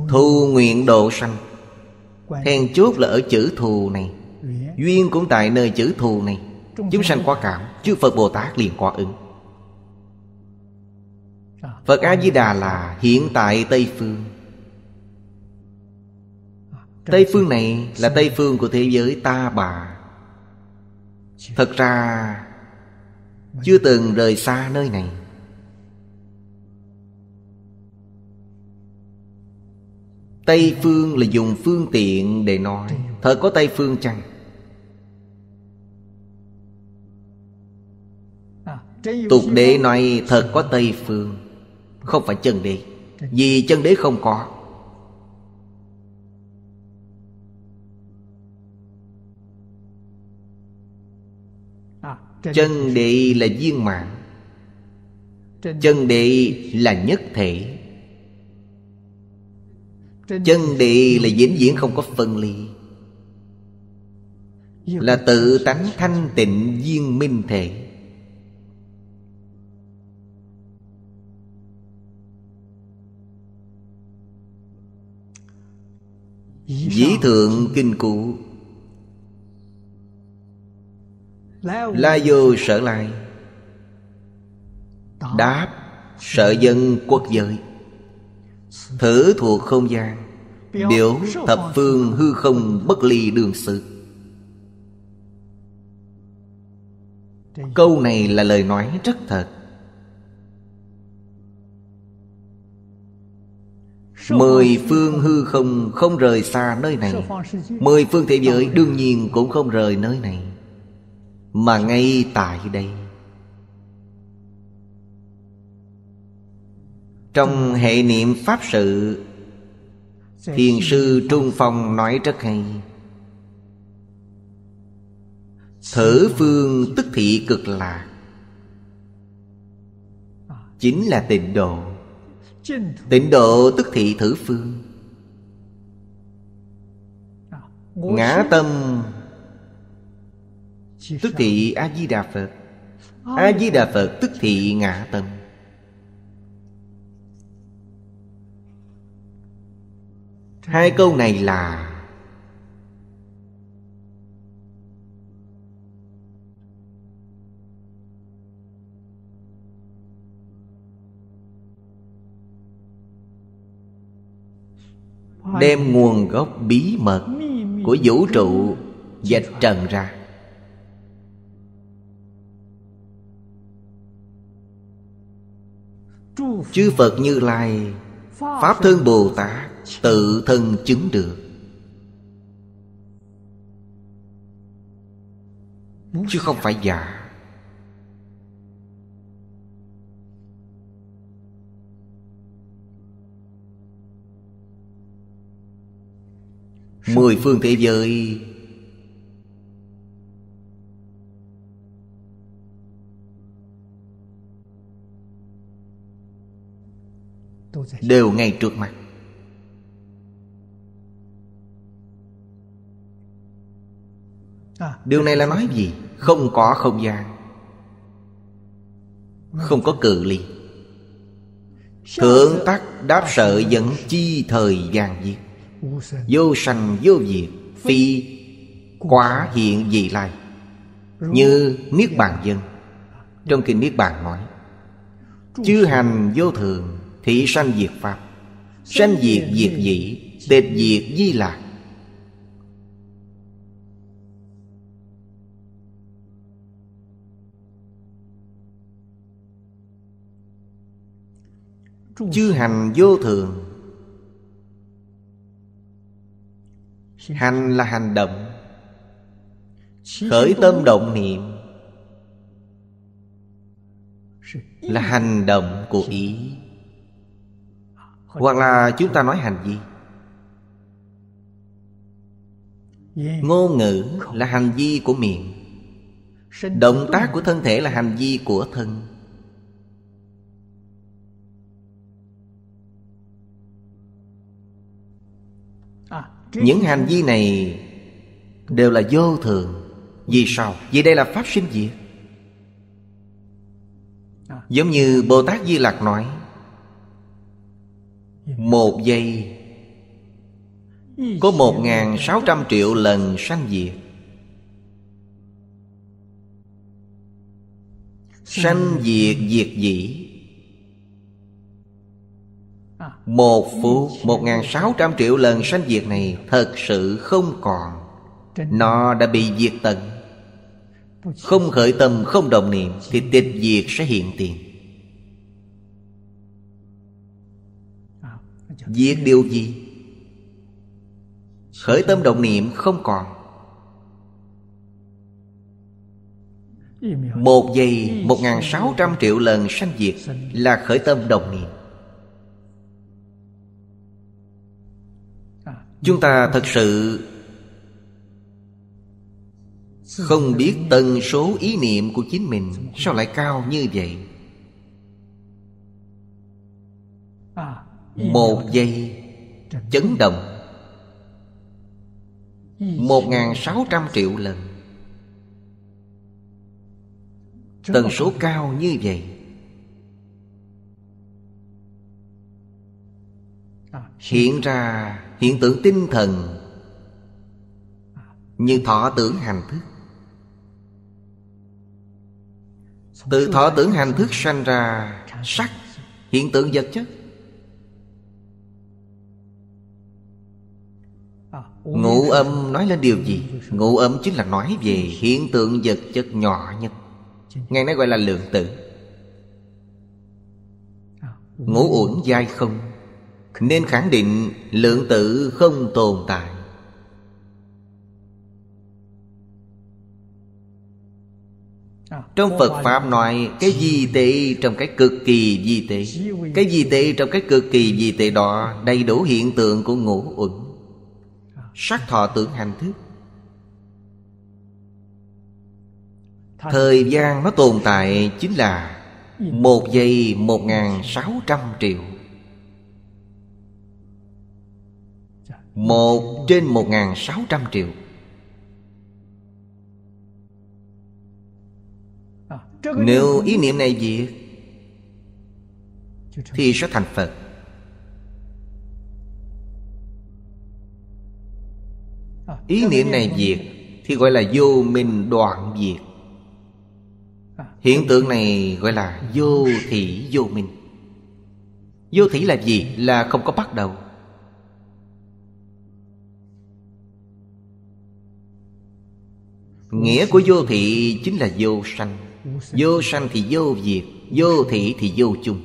thù nguyện độ sanh then chốt là ở chữ thù này duyên cũng tại nơi chữ thù này chúng sanh có cảm chư phật bồ tát liền có ứng phật a di đà là hiện tại tây phương tây phương này là tây phương của thế giới ta bà thật ra chưa từng rời xa nơi này tây phương là dùng phương tiện để nói thật có tây phương chăng tục đế nói thật có tây phương không phải chân đế vì chân đế không có chân đệ là viên mạng chân đệ là nhất thể chân đệ là vĩnh viễn không có phân ly là tự tánh thanh tịnh viên minh thể Dĩ thượng kinh cụ La vô sở lai Đáp sở dân quốc giới Thử thuộc không gian Biểu thập phương hư không bất ly đường sự Câu này là lời nói rất thật Mười phương hư không không rời xa nơi này Mười phương thế giới đương nhiên cũng không rời nơi này mà ngay tại đây trong hệ niệm pháp sự thiền sư trung phong nói rất hay thử phương tức thị cực lạc chính là tịnh độ tịnh độ tức thị thử phương ngã tâm tức thị a di đà phật a di đà phật tức thị ngã tâm hai câu này là đem nguồn gốc bí mật của vũ trụ vạch trần ra chư phật như lai pháp thân bồ tát tự thân chứng được chứ không phải giả mười phương thế giới đều ngay trước mặt à, điều này là nói gì không có không gian vâng. không có cự ly thượng tắc đáp sợ dẫn chi thời gian diệt vô sanh vô diệt phi quả hiện gì lai như niết bàn dân trong kinh niết bàn nói chư hành vô thường Thị sanh diệt Pháp Sanh diệt diệt dị Tịch diệt di lạc Chư hành vô thường Hành là hành động Khởi tâm động niệm Là hành động của ý hoặc là chúng ta nói hành vi ngôn ngữ là hành vi của miệng động tác của thân thể là hành vi của thân những hành vi này đều là vô thường vì sao vì đây là pháp sinh diệt giống như bồ tát di lặc nói một giây Có một ngàn sáu trăm triệu lần sanh diệt Sanh diệt diệt dĩ Một phút Một ngàn sáu trăm triệu lần sanh diệt này Thật sự không còn Nó đã bị diệt tận Không khởi tâm không đồng niệm Thì tịch diệt sẽ hiện tiền Diệt điều gì? Khởi tâm động niệm không còn Một giây một ngàn sáu trăm triệu lần sanh diệt Là khởi tâm đồng niệm Chúng ta thật sự Không biết tần số ý niệm của chính mình Sao lại cao như vậy một giây chấn động một ngàn sáu trăm triệu lần Tần số cao như vậy Hiện ra hiện tượng tinh thần Như thọ tưởng hành thức Từ thọ tưởng hành thức sanh ra sắc Hiện tượng vật chất Ngũ âm nói lên điều gì? Ngũ âm chính là nói về hiện tượng vật chất nhỏ nhất Ngày nay gọi là lượng tử Ngũ uẩn dai không Nên khẳng định lượng tử không tồn tại Trong Phật Pháp nói Cái gì tệ trong cái cực kỳ di tệ Cái gì tệ trong cái cực kỳ di tệ đó Đầy đủ hiện tượng của ngũ uẩn Sắc thọ tưởng hành thức Thời gian nó tồn tại chính là Một giây một ngàn sáu trăm triệu dạ. Một trên một ngàn sáu trăm triệu à, Nếu ý niệm này diệt Thì sẽ thành Phật ý niệm này diệt thì gọi là vô minh đoạn diệt hiện tượng này gọi là vô thị vô minh vô thị là gì là không có bắt đầu nghĩa của vô thị chính là vô sanh vô sanh thì vô diệt vô thị thì vô chung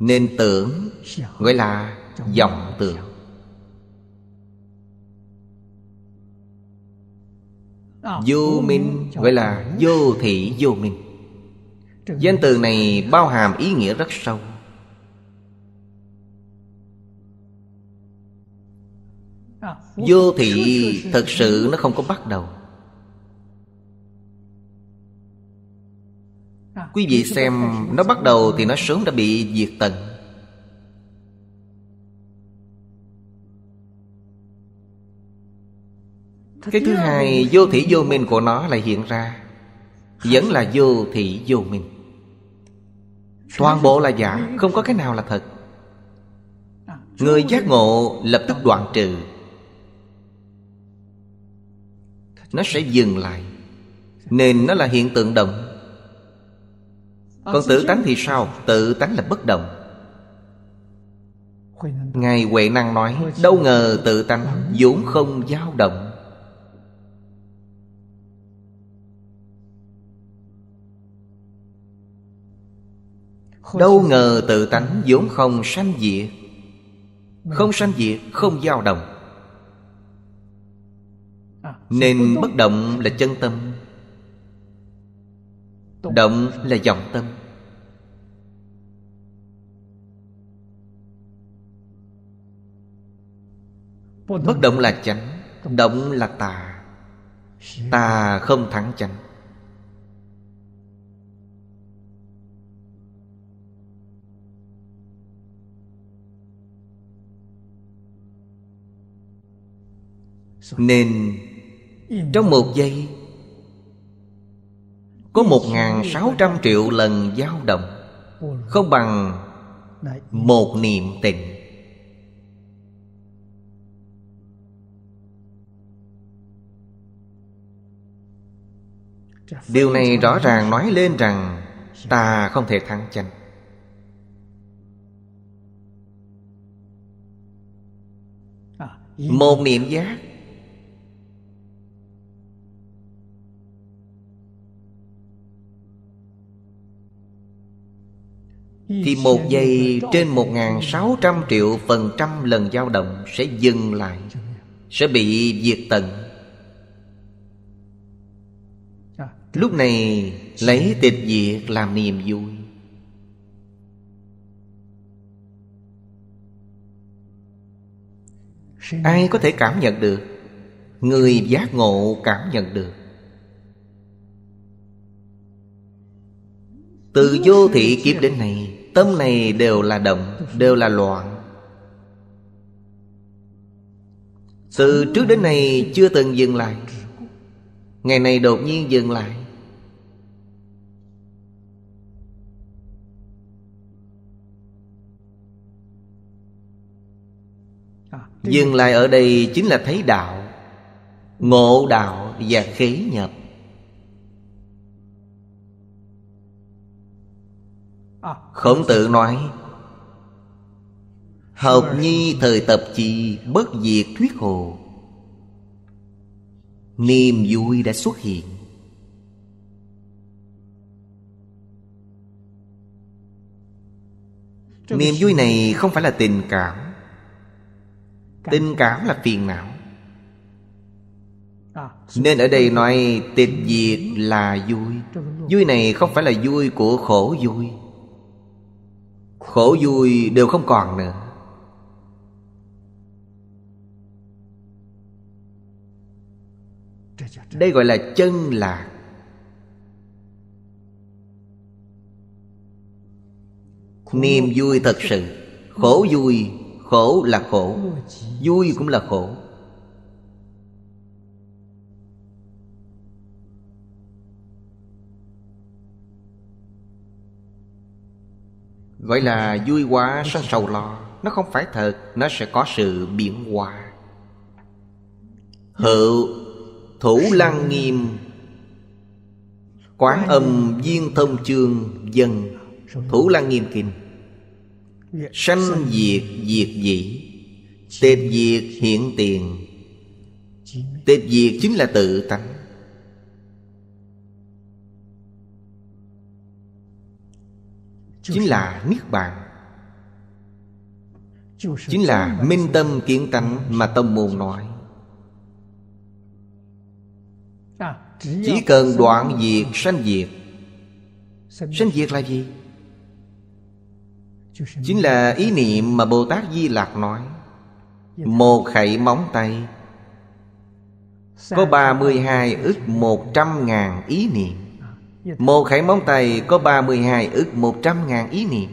nên tưởng gọi là vọng tưởng vô minh gọi là vô thị vô minh danh từ này bao hàm ý nghĩa rất sâu vô thị thật sự nó không có bắt đầu Quý vị xem Nó bắt đầu thì nó sớm đã bị diệt tận Cái thứ hai Vô thị vô minh của nó lại hiện ra Vẫn là vô thị vô minh Toàn bộ là giả Không có cái nào là thật à, Người giác ngộ lập tức đoạn trừ Nó sẽ dừng lại Nên nó là hiện tượng động Ờ, Còn tự tánh thì sao? Tự tánh là bất động Ngài Huệ Năng nói Đâu ngờ tự tánh vốn không dao động Đâu ngờ tự tánh vốn không sanh diệt Không sanh diệt, không dao động à, Nên bất động là chân tâm động là dòng tâm bất động là chánh động là tà tà không thắng chánh Nên Trong một giây có 1.600 triệu lần dao động Không bằng một niệm tình Điều này rõ ràng nói lên rằng Ta không thể thắng tranh Một niệm giác Thì một giây trên một ngàn sáu trăm triệu phần trăm lần dao động sẽ dừng lại Sẽ bị diệt tận Lúc này lấy tịch diệt làm niềm vui Ai có thể cảm nhận được Người giác ngộ cảm nhận được Từ vô thị kiếp đến này Tâm này đều là động Đều là loạn Từ trước đến nay chưa từng dừng lại Ngày này đột nhiên dừng lại Dừng lại ở đây chính là thấy đạo Ngộ đạo và khế nhập Khổng tự nói Học nhi thời tập chi Bất diệt thuyết hồ Niềm vui đã xuất hiện Niềm vui này không phải là tình cảm Tình cảm là phiền não Nên ở đây nói tịch diệt là vui Vui này không phải là vui của khổ vui khổ vui đều không còn nữa đây gọi là chân lạc niềm vui thật sự khổ vui khổ là khổ vui cũng là khổ Gọi là vui quá sanh sầu lo Nó không phải thật Nó sẽ có sự biến hóa Hữu Thủ lăng nghiêm Quán âm viên thông chương Dân Thủ lăng nghiêm kinh Sanh diệt diệt dĩ Tệp diệt hiện tiền Tệp diệt chính là tự tánh chính là niết bàn chính là minh tâm kiến tánh mà tâm môn nói à, chỉ cần đoạn diệt sanh diệt sanh diệt là gì chính là ý niệm mà bồ tát di lạc nói một khẩy móng tay có ba mươi hai ức một trăm ngàn ý niệm một khải móng tay có 32 ức 100 ngàn ý niệm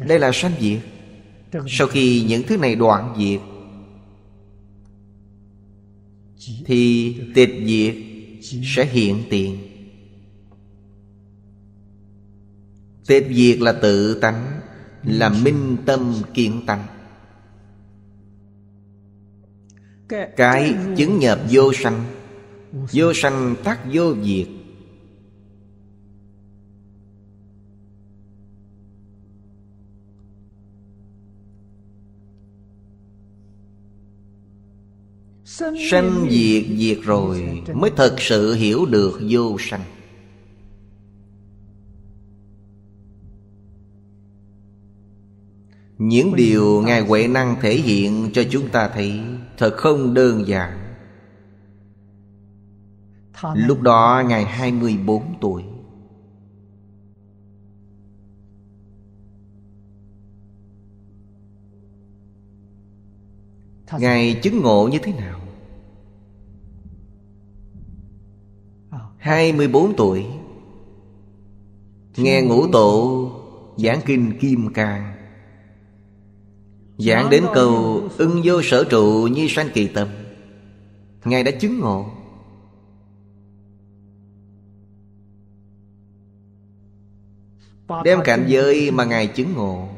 Đây là sanh diệt Sau khi những thứ này đoạn diệt Thì tịch diệt sẽ hiện tiền Tịch diệt là tự tánh Là minh tâm kiên tánh Cái chứng nhập vô sanh Vô sanh tác vô diệt Sanh diệt diệt rồi Mới thật sự hiểu được vô sanh Những điều Ngài Huệ Năng thể hiện cho chúng ta thấy Thật không đơn giản Lúc đó Ngài 24 tuổi Ngài chứng ngộ như thế nào? 24 ờ. tuổi Nghe ngũ tổ giảng kinh Kim Cang Giảng đến câu Ưng vô sở trụ như sanh kỳ tâm Ngài đã chứng ngộ Đem cảnh giới mà Ngài chứng ngộ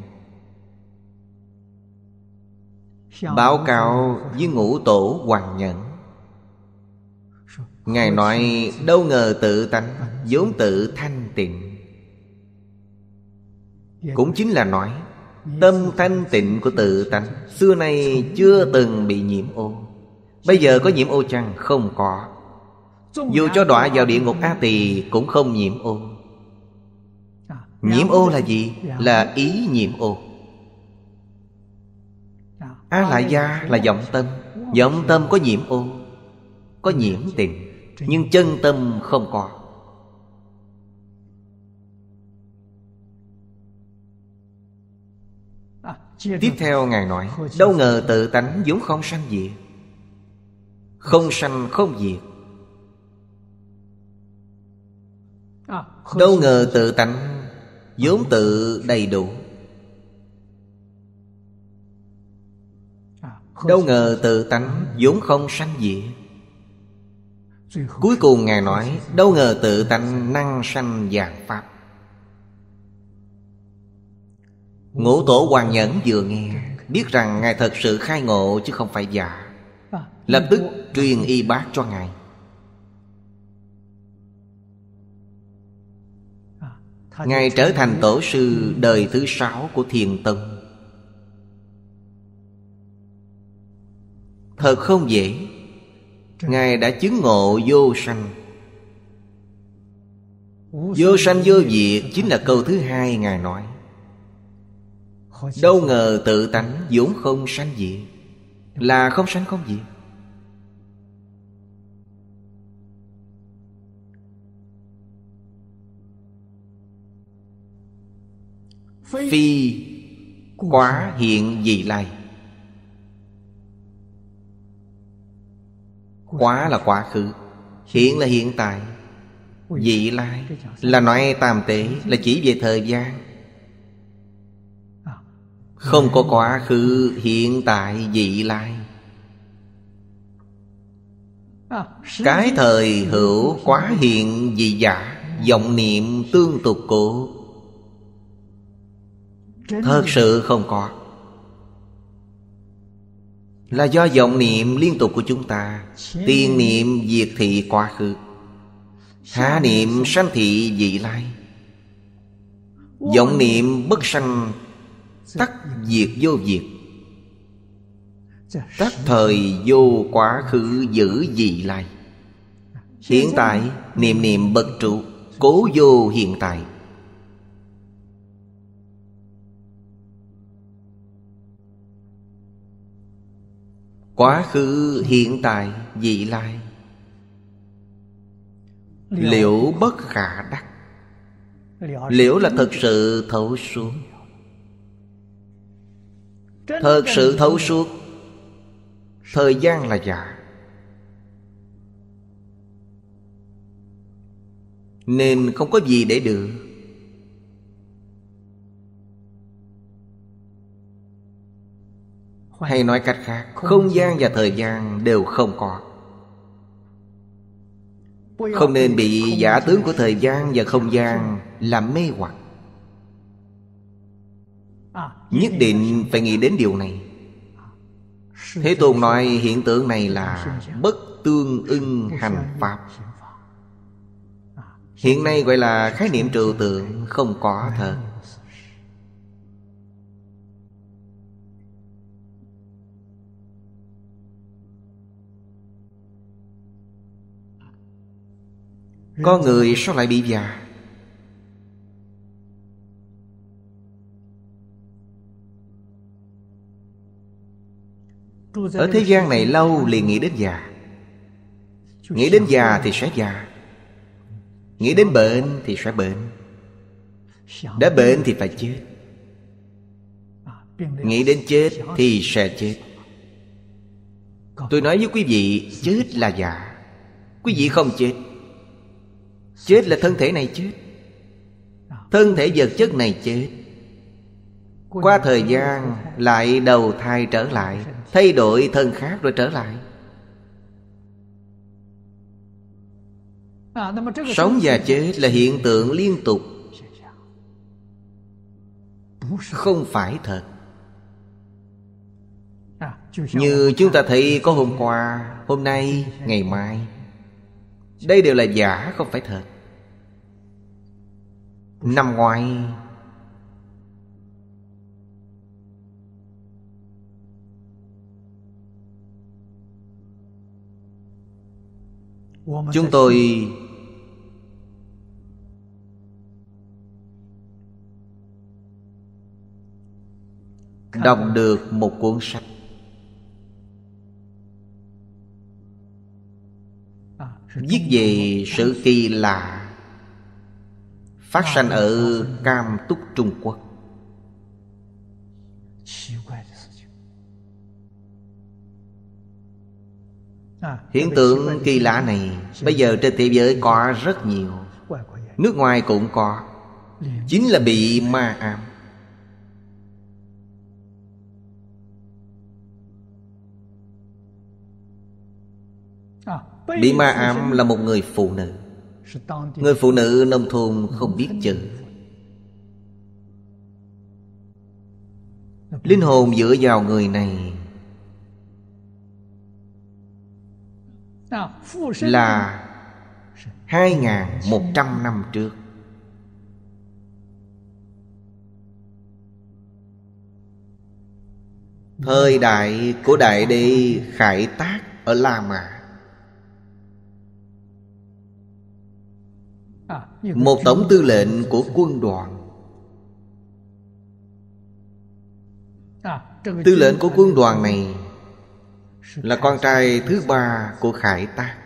Báo cáo với ngũ tổ hoàng nhẫn Ngài nói đâu ngờ tự tánh vốn tự thanh tịnh dạ. Cũng chính là nói dạ. Tâm thanh tịnh của tự dạ. tánh Xưa nay chưa từng bị nhiễm ô Bây giờ có nhiễm ô chăng? Không có Dù cho đọa vào địa ngục A Tỳ Cũng không nhiễm ô Nhiễm ô là gì? Là ý nhiễm ô A à, gia là vọng tâm Vọng tâm có nhiễm ô Có nhiễm tình Nhưng chân tâm không có Tiếp theo Ngài nói Đâu ngờ tự tánh vốn không sanh diệt Không sanh không diệt Đâu ngờ tự tánh vốn tự đầy đủ đâu ngờ tự tánh vốn không sanh gì. cuối cùng ngài nói đâu ngờ tự tánh năng sanh dạng pháp ngũ tổ hoàng nhẫn vừa nghe biết rằng ngài thật sự khai ngộ chứ không phải giả lập tức truyền y bác cho ngài Ngài trở thành tổ sư đời thứ sáu của Thiền Tông Thật không dễ Ngài đã chứng ngộ vô sanh Vô sanh vô diệt chính là câu thứ hai Ngài nói Đâu ngờ tự tánh vốn không sanh diệt Là không sanh không diệt Phi quá hiện dị lai Quá là quá khứ Hiện là hiện tại Dị lai Là nói tạm tế Là chỉ về thời gian à. Không có quá khứ Hiện tại dị lai à, Cái thời hữu quá hiện dị giả vọng niệm tương tục cổ thật sự không có là do vọng niệm liên tục của chúng ta tiên niệm diệt thị quá khứ hạ niệm sanh thị dị lai vọng niệm bất sanh tắc diệt vô diệt tắc thời vô quá khứ giữ dị lai hiện tại niệm niệm bật trụ cố vô hiện tại quá khứ hiện tại vị lai liễu bất khả đắc liễu là thực sự thấu suốt thực sự thấu suốt thời gian là giả nên không có gì để được hay nói cách khác không gian và thời gian đều không có không nên bị giả tướng của thời gian và không gian làm mê hoặc à, nhất định phải nghĩ đến điều này à, thế tôn nói hiện tượng này là bất tương ưng hành pháp à, hiện nay gọi là khái niệm trừu tượng không có thật Có người sao lại bị già Ở thế gian này lâu liền nghĩ đến già Nghĩ đến già thì sẽ già Nghĩ đến bệnh thì sẽ bệnh Đã bệnh thì phải chết Nghĩ đến chết thì sẽ chết Tôi nói với quý vị Chết là già Quý vị không chết Chết là thân thể này chết Thân thể vật chất này chết Qua thời gian lại đầu thai trở lại Thay đổi thân khác rồi trở lại Sống và chết là hiện tượng liên tục Không phải thật Như chúng ta thấy có hôm qua Hôm nay, ngày mai đây đều là giả không phải thật Năm ngoái Chúng tôi Đọc được một cuốn sách Viết về sự kỳ lạ Phát sanh ở Cam Túc Trung Quốc Hiện tượng kỳ lạ này Bây giờ trên thế giới có rất nhiều Nước ngoài cũng có Chính là bị ma ám Bị ma ám là một người phụ nữ Người phụ nữ nông thôn không biết chữ Linh hồn dựa vào người này Là 2.100 năm trước Thời đại của Đại Đế Khải Tác ở La Mã À, một tổng tư lệnh của quân đoàn à, tư lệnh của quân đoàn này là con trai thứ ba của khải tác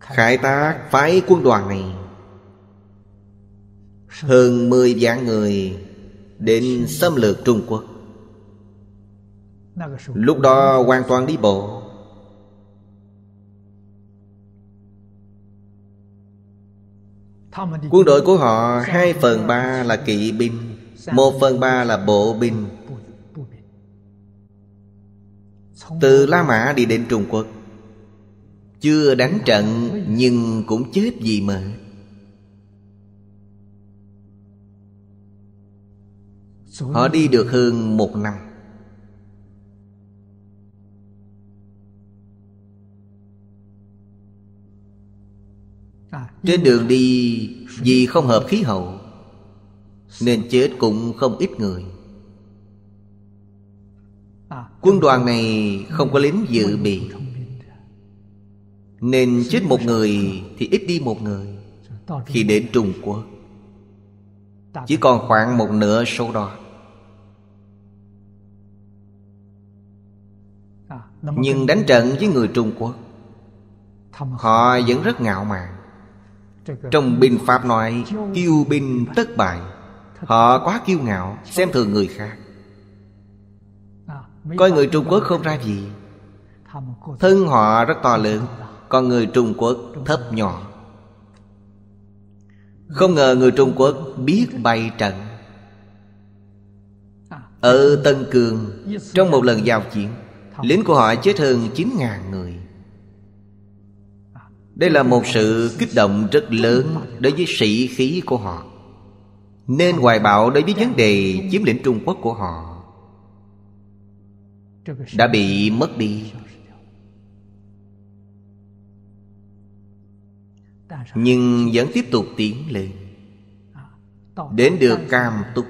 khải tác phái quân đoàn này hơn mười vạn người đến xâm lược Trung Quốc. Lúc đó hoàn toàn đi bộ Quân đội của họ 2 phần 3 là kỵ binh 1 phần 3 là bộ binh Từ La Mã đi đến Trung Quốc Chưa đánh trận nhưng cũng chết gì mà Họ đi được hơn một năm Trên đường đi vì không hợp khí hậu Nên chết cũng không ít người Quân đoàn này không có lính dự bị Nên chết một người thì ít đi một người Khi đến Trung Quốc Chỉ còn khoảng một nửa số đó Nhưng đánh trận với người Trung Quốc Họ vẫn rất ngạo mạn trong binh Pháp nói Kiêu binh tất bại Họ quá kiêu ngạo Xem thường người khác Coi người Trung Quốc không ra gì Thân họ rất to lớn Còn người Trung Quốc thấp nhỏ Không ngờ người Trung Quốc biết bày trận Ở Tân Cường Trong một lần giao chiến Lính của họ chết hơn 9.000 người đây là một sự kích động rất lớn đối với sĩ khí của họ nên hoài bạo đối với vấn đề chiếm lĩnh trung quốc của họ đã bị mất đi nhưng vẫn tiếp tục tiến lên đến được cam túc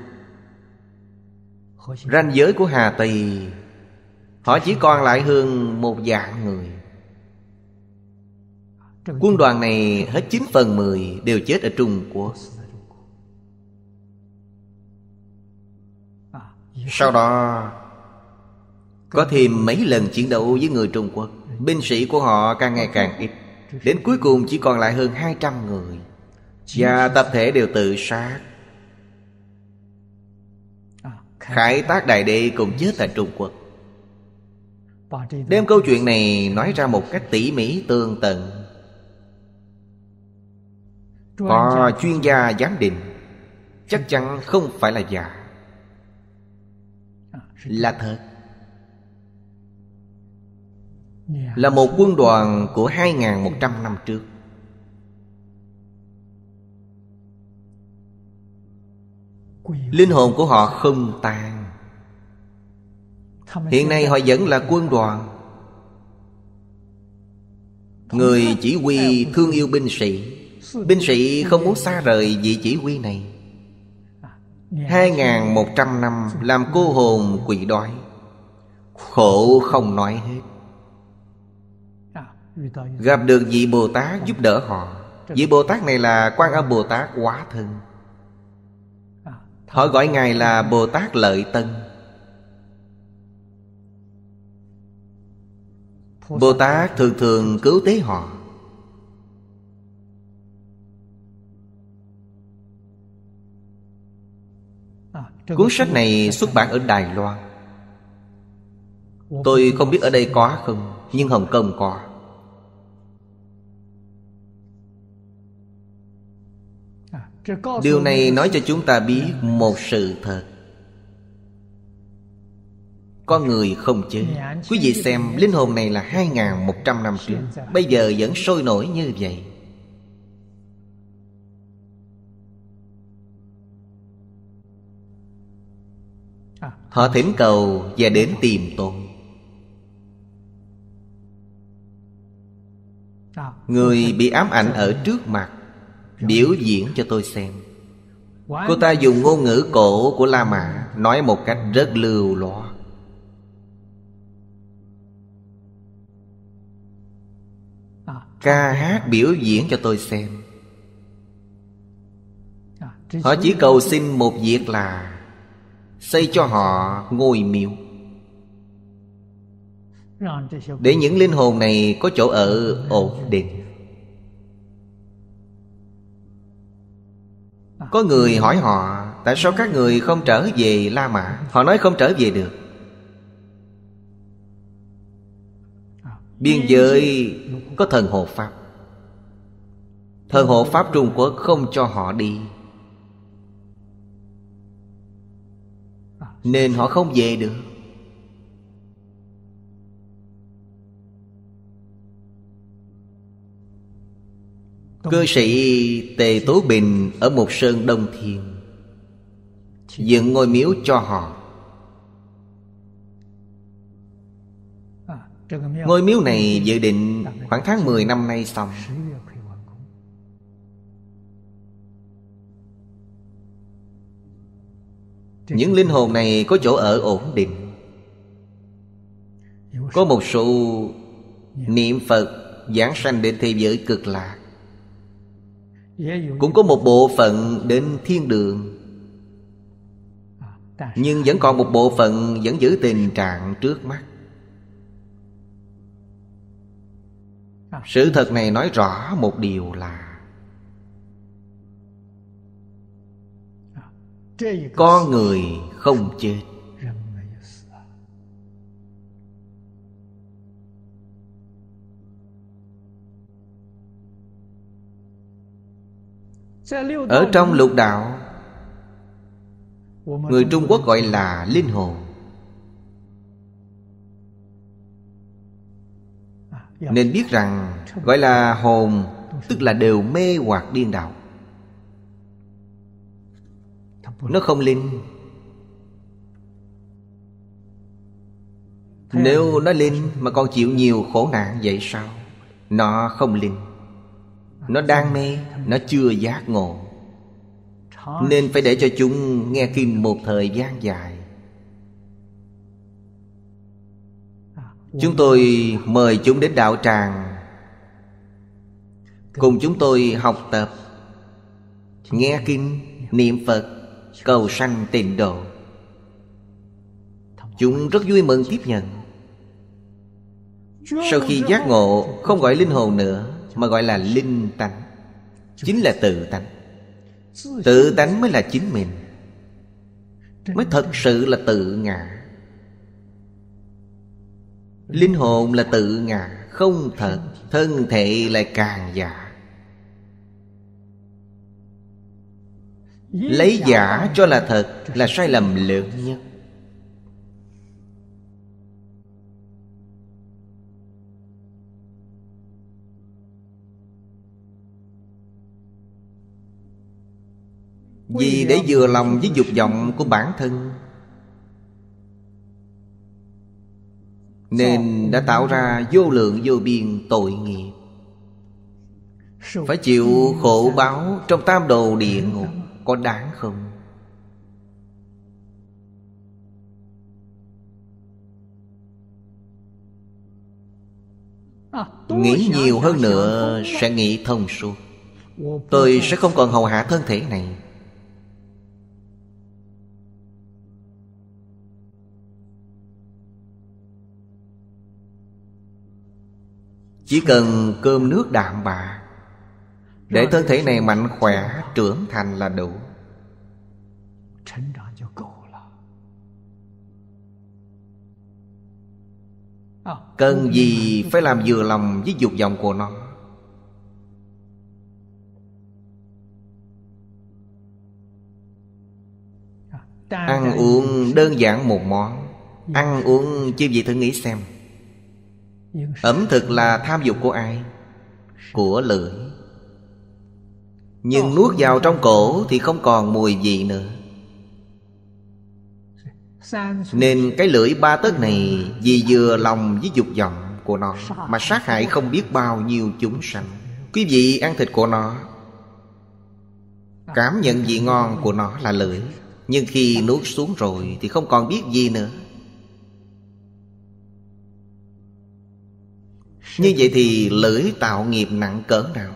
ranh giới của hà tây họ chỉ còn lại hơn một dạng người Quân đoàn này hết 9 phần 10 đều chết ở Trung Quốc à, Sau đó Có thêm mấy lần chiến đấu với người Trung Quốc Binh sĩ của họ càng ngày càng ít Đến cuối cùng chỉ còn lại hơn 200 người Và tập thể đều tự sát à, Khải tác đại đế cùng chết tại Trung Quốc Đem câu chuyện này nói ra một cách tỉ mỉ tương tận họ chuyên gia giám định Chắc chắn không phải là giả à, Là thật dạ. Là một quân đoàn của 2.100 năm trước Linh hồn của họ không tan Hiện nay họ vẫn là quân đoàn Người chỉ huy thương yêu binh sĩ Binh sĩ không muốn xa rời vị chỉ huy này 2.100 năm làm cô hồn quỷ đói Khổ không nói hết Gặp được vị Bồ Tát giúp đỡ họ Vị Bồ Tát này là quan âm Bồ Tát quá thân Họ gọi Ngài là Bồ Tát Lợi Tân Bồ Tát thường thường cứu tế họ Cuốn sách này xuất bản ở Đài Loan Tôi không biết ở đây có không Nhưng Hồng Kông có à, Điều này nói cho chúng ta biết một sự thật Con người không chết Quý vị xem linh hồn này là 2.100 năm trước Bây giờ vẫn sôi nổi như vậy Họ thỉnh cầu và đến tìm tôi Người bị ám ảnh ở trước mặt Biểu diễn cho tôi xem Cô ta dùng ngôn ngữ cổ của La Mã Nói một cách rất lưu loa Ca hát biểu diễn cho tôi xem Họ chỉ cầu xin một việc là xây cho họ ngôi miếu để những linh hồn này có chỗ ở ổn định có người hỏi họ tại sao các người không trở về la mã họ nói không trở về được biên giới có thần hộ pháp thần hộ pháp trung quốc không cho họ đi Nên họ không về được Cư sĩ Tề Tố Bình ở một sơn Đông Thiền Dựng ngôi miếu cho họ à, Ngôi miếu này dự định khoảng tháng 10 năm nay xong những linh hồn này có chỗ ở ổn định có một số niệm phật giảng sanh đến thế giới cực lạc cũng có một bộ phận đến thiên đường nhưng vẫn còn một bộ phận vẫn giữ tình trạng trước mắt sự thật này nói rõ một điều là Có người không chết Ở trong lục đạo Người Trung Quốc gọi là linh hồn Nên biết rằng gọi là hồn Tức là đều mê hoặc điên đạo nó không linh Nếu nó linh mà còn chịu nhiều khổ nạn vậy sao Nó không linh Nó đang mê Nó chưa giác ngộ Nên phải để cho chúng nghe kinh một thời gian dài Chúng tôi mời chúng đến đạo tràng Cùng chúng tôi học tập Nghe kinh, niệm Phật cầu sanh tịnh độ chúng rất vui mừng tiếp nhận sau khi giác ngộ không gọi linh hồn nữa mà gọi là linh tánh chính là tự tánh tự tánh mới là chính mình mới thật sự là tự ngã linh hồn là tự ngã không thật thân thể lại càng giả lấy giả cho là thật là sai lầm lớn nhất vì để vừa lòng với dục vọng của bản thân nên đã tạo ra vô lượng vô biên tội nghiệp phải chịu khổ báo trong tam đồ địa ngục có đáng không à, Nghĩ nhiều hơn nữa sẽ nghĩ thông suốt Tôi sẽ không còn hầu hạ thân thể này Chỉ cần cơm nước đạm bạc để thân thể này mạnh khỏe trưởng thành là đủ ờ, Cần gì phải làm vừa lòng với dục vọng của nó ờ, Ăn uống đơn giản một món Ăn uống chứ gì thử nghĩ xem Ẩm thực là tham dục của ai? Của lưỡi nhưng nuốt vào trong cổ thì không còn mùi vị nữa Nên cái lưỡi ba tấc này Vì vừa lòng với dục vọng của nó Mà sát hại không biết bao nhiêu chúng sanh Quý vị ăn thịt của nó Cảm nhận vị ngon của nó là lưỡi Nhưng khi nuốt xuống rồi Thì không còn biết gì nữa Như vậy thì lưỡi tạo nghiệp nặng cỡ nào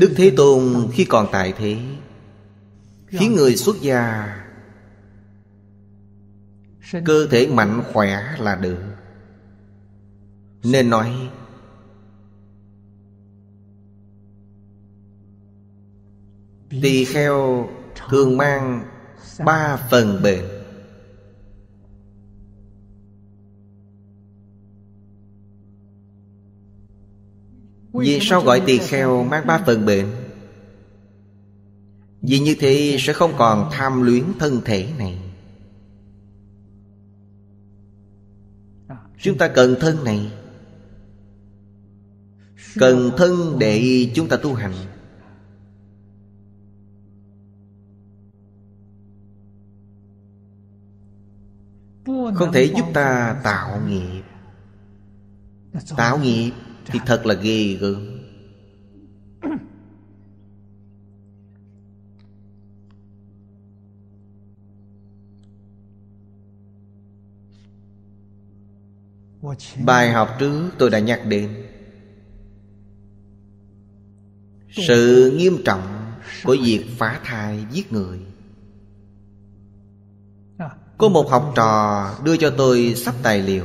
Đức Thế Tôn khi còn tại thế Khiến người xuất gia Cơ thể mạnh khỏe là được Nên nói Tỳ kheo thường mang ba phần bệnh Vì sao gọi tỳ kheo mang ba phần bệnh Vì như thế sẽ không còn tham luyến thân thể này à, Chúng ta cần thân này Cần thân để chúng ta tu hành Không thể giúp ta tạo nghiệp dạ, Tạo nghiệp thì thật là ghê gớm Bài học trước tôi đã nhắc đến Sự nghiêm trọng của việc phá thai giết người Có một học trò đưa cho tôi sắp tài liệu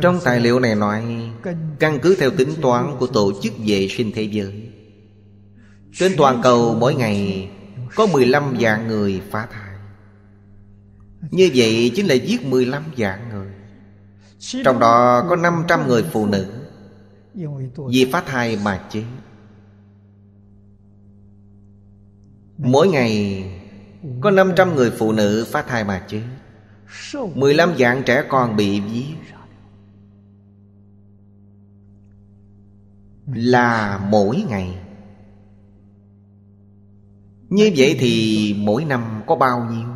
trong tài liệu này nói Căn cứ theo tính toán của Tổ chức Vệ sinh Thế giới Trên toàn cầu mỗi ngày Có 15 vạn người phá thai Như vậy chính là giết 15 vạn người Trong đó có 500 người phụ nữ Vì phá thai mà chết Mỗi ngày Có 500 người phụ nữ phá thai mà chết 15 vạn trẻ con bị giết là mỗi ngày như vậy thì mỗi năm có bao nhiêu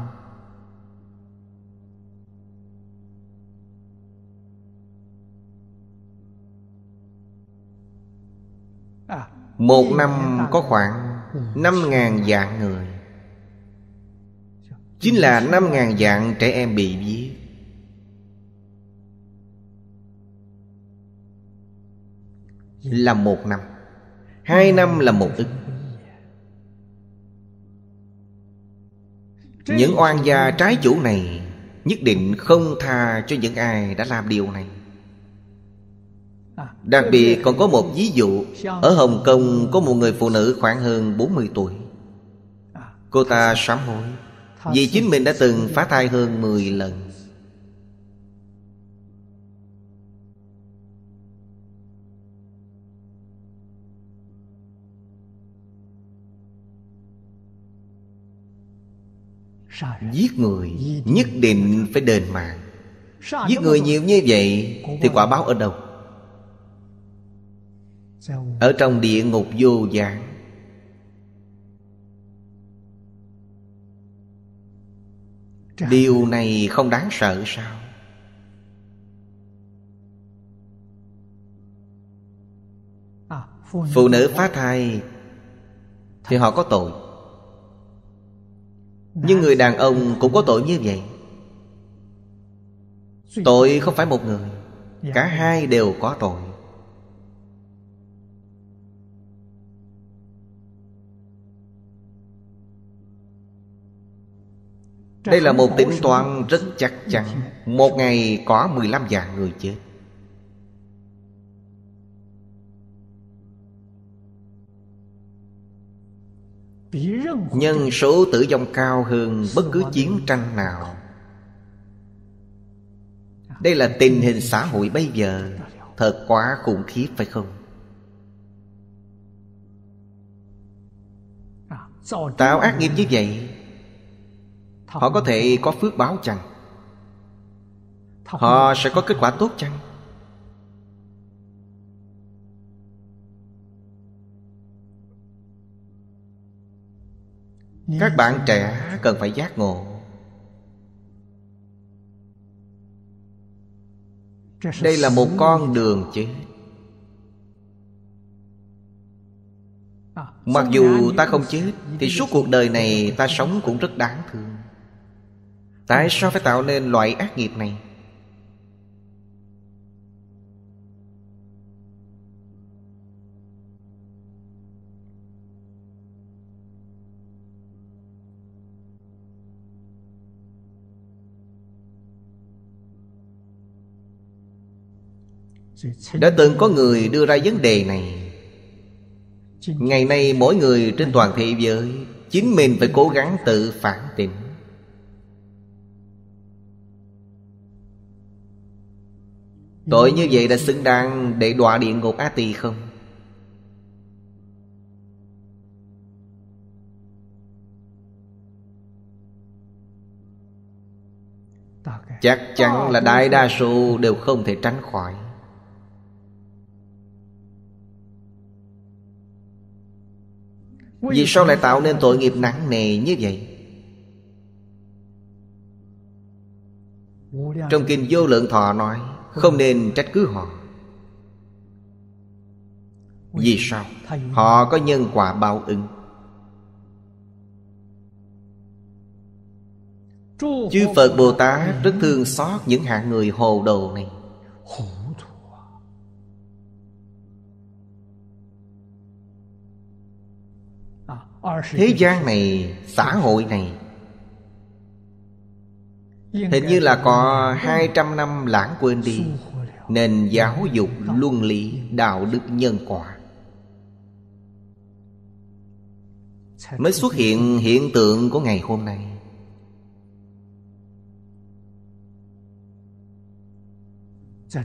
Một năm có khoảng Năm ngàn dạng người Chính là năm ngàn dạng trẻ em bị viết là một năm hai năm là một ức những oan gia trái chủ này nhất định không tha cho những ai đã làm điều này Đặc biệt còn có một ví dụ Ở Hồng Kông có một người phụ nữ khoảng hơn 40 tuổi Cô ta sám hối Vì chính mình đã từng phá thai hơn 10 lần Giết người nhất định phải đền mạng Giết người nhiều như vậy Thì quả báo ở đâu Ở trong địa ngục vô gián Điều này không đáng sợ sao Phụ nữ phá thai Thì họ có tội nhưng người đàn ông cũng có tội như vậy Tội không phải một người Cả hai đều có tội Đây là một tính toán rất chắc chắn Một ngày có 15 vạn người chết nhân số tử vong cao hơn bất cứ chiến tranh nào đây là tình hình xã hội bây giờ thật quá khủng khiếp phải không tạo ác nghiệp như vậy họ có thể có phước báo chăng họ sẽ có kết quả tốt chăng các bạn trẻ cần phải giác ngộ đây là một con đường chứ à, mặc dù ta không chết thì suốt cuộc đời này ta sống cũng rất đáng thương tại sao phải tạo nên loại ác nghiệp này đã từng có người đưa ra vấn đề này ngày nay mỗi người trên toàn thế giới chính mình phải cố gắng tự phản tỉnh tội như vậy đã xứng đáng để đọa địa ngục a tỳ không chắc chắn là đại đa số đều không thể tránh khỏi Vì sao lại tạo nên tội nghiệp nặng nề như vậy Trong kinh vô lượng thọ nói Không nên trách cứ họ Vì sao Họ có nhân quả báo ứng Chư Phật Bồ Tát rất thương xót những hạng người hồ đồ này thế gian này xã hội này hình như là có trăm năm lãng quên đi nền giáo dục luân lý đạo đức nhân quả mới xuất hiện hiện tượng của ngày hôm nay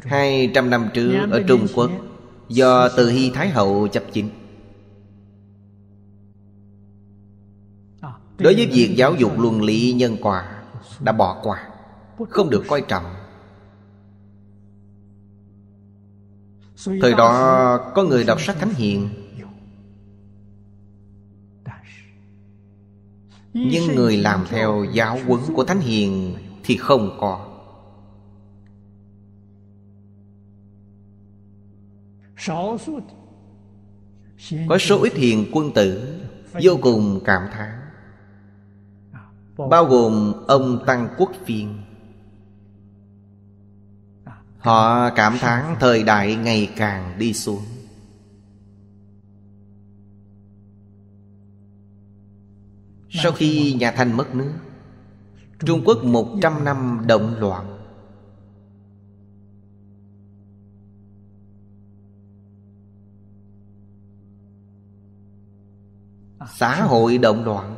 hai trăm năm trước ở Trung Quốc do Từ Hy Thái Hậu chấp chính đối với việc giáo dục luân lý nhân quả đã bỏ qua không được coi trọng thời đó có người đọc sách thánh hiền nhưng người làm theo giáo huấn của thánh hiền thì không có có số ít hiền quân tử vô cùng cảm thán bao gồm ông tăng quốc phiên họ cảm thán thời đại ngày càng đi xuống sau khi nhà thanh mất nước trung quốc một trăm năm động loạn xã hội động loạn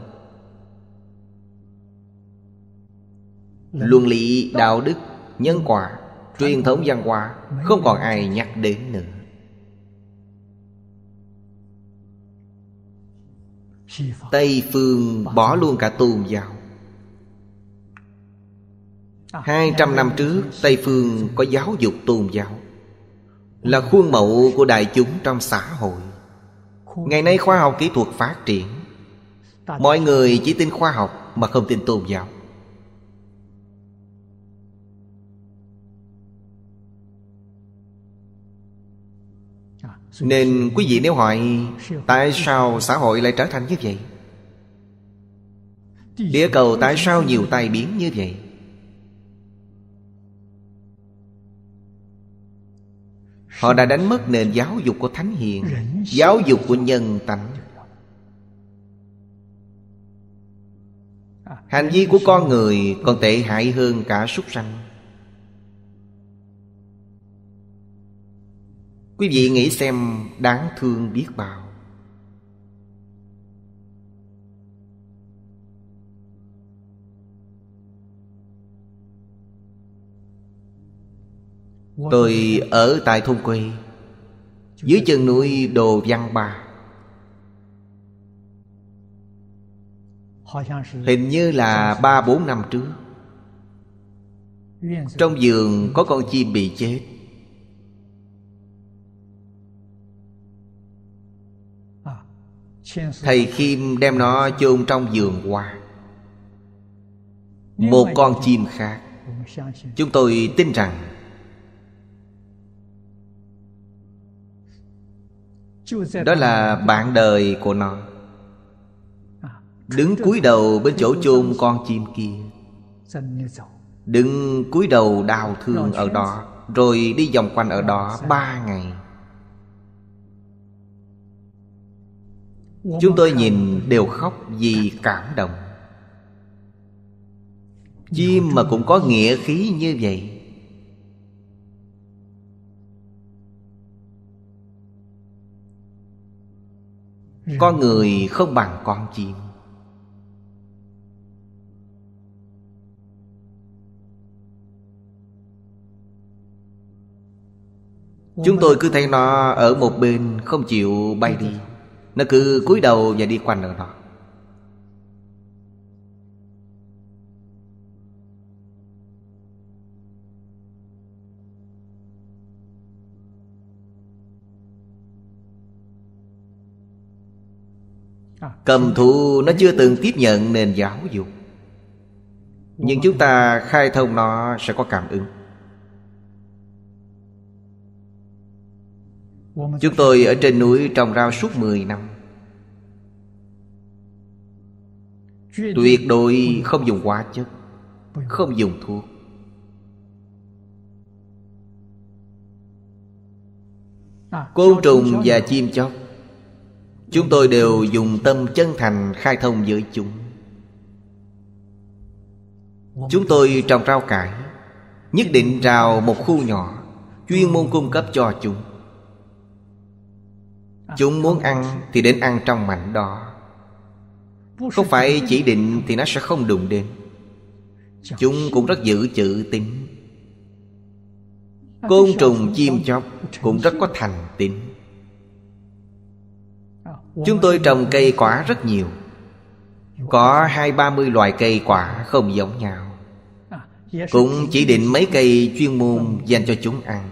luân lý đạo đức nhân quả truyền thống văn hóa không còn ai nhắc đến nữa tây phương bỏ luôn cả tôn giáo hai trăm năm trước Tây Phương có giáo dục tôn giáo Là khuôn mẫu của đại chúng trong xã hội Ngày nay khoa học kỹ thuật phát triển Mọi người chỉ tin khoa học mà không tin tôn giáo nên quý vị nếu hỏi tại sao xã hội lại trở thành như vậy địa cầu tại sao nhiều tai biến như vậy họ đã đánh mất nền giáo dục của thánh hiền giáo dục của nhân tánh hành vi của con người còn tệ hại hơn cả súc sanh quý vị nghĩ xem đáng thương biết bao Tôi ở tại thôn quê Dưới chân núi Đồ Văn Ba Hình như là ba bốn năm trước Trong giường có con chim bị chết Thầy Khiêm đem nó chôn trong vườn hoa Một con chim khác Chúng tôi tin rằng Đó là bạn đời của nó Đứng cúi đầu bên chỗ chôn con chim kia Đứng cúi đầu đau thương ở đó Rồi đi vòng quanh ở đó ba ngày Chúng tôi nhìn đều khóc vì cảm động Chim mà cũng có nghĩa khí như vậy Con người không bằng con chim Chúng tôi cứ thấy nó ở một bên không chịu bay đi nó cứ cúi đầu và đi quanh ở đó cầm thú nó chưa từng tiếp nhận nền giáo dục nhưng chúng ta khai thông nó sẽ có cảm ứng Chúng tôi ở trên núi trồng rau suốt 10 năm Tuyệt đối không dùng hóa chất Không dùng thuốc Côn trùng và chim chóc Chúng tôi đều dùng tâm chân thành khai thông với chúng Chúng tôi trồng rau cải Nhất định rào một khu nhỏ Chuyên môn cung cấp cho chúng Chúng muốn ăn thì đến ăn trong mảnh đó Không phải chỉ định thì nó sẽ không đụng đến Chúng cũng rất giữ chữ tính Côn trùng chim chóc cũng rất có thành tính Chúng tôi trồng cây quả rất nhiều Có hai ba mươi loài cây quả không giống nhau Cũng chỉ định mấy cây chuyên môn dành cho chúng ăn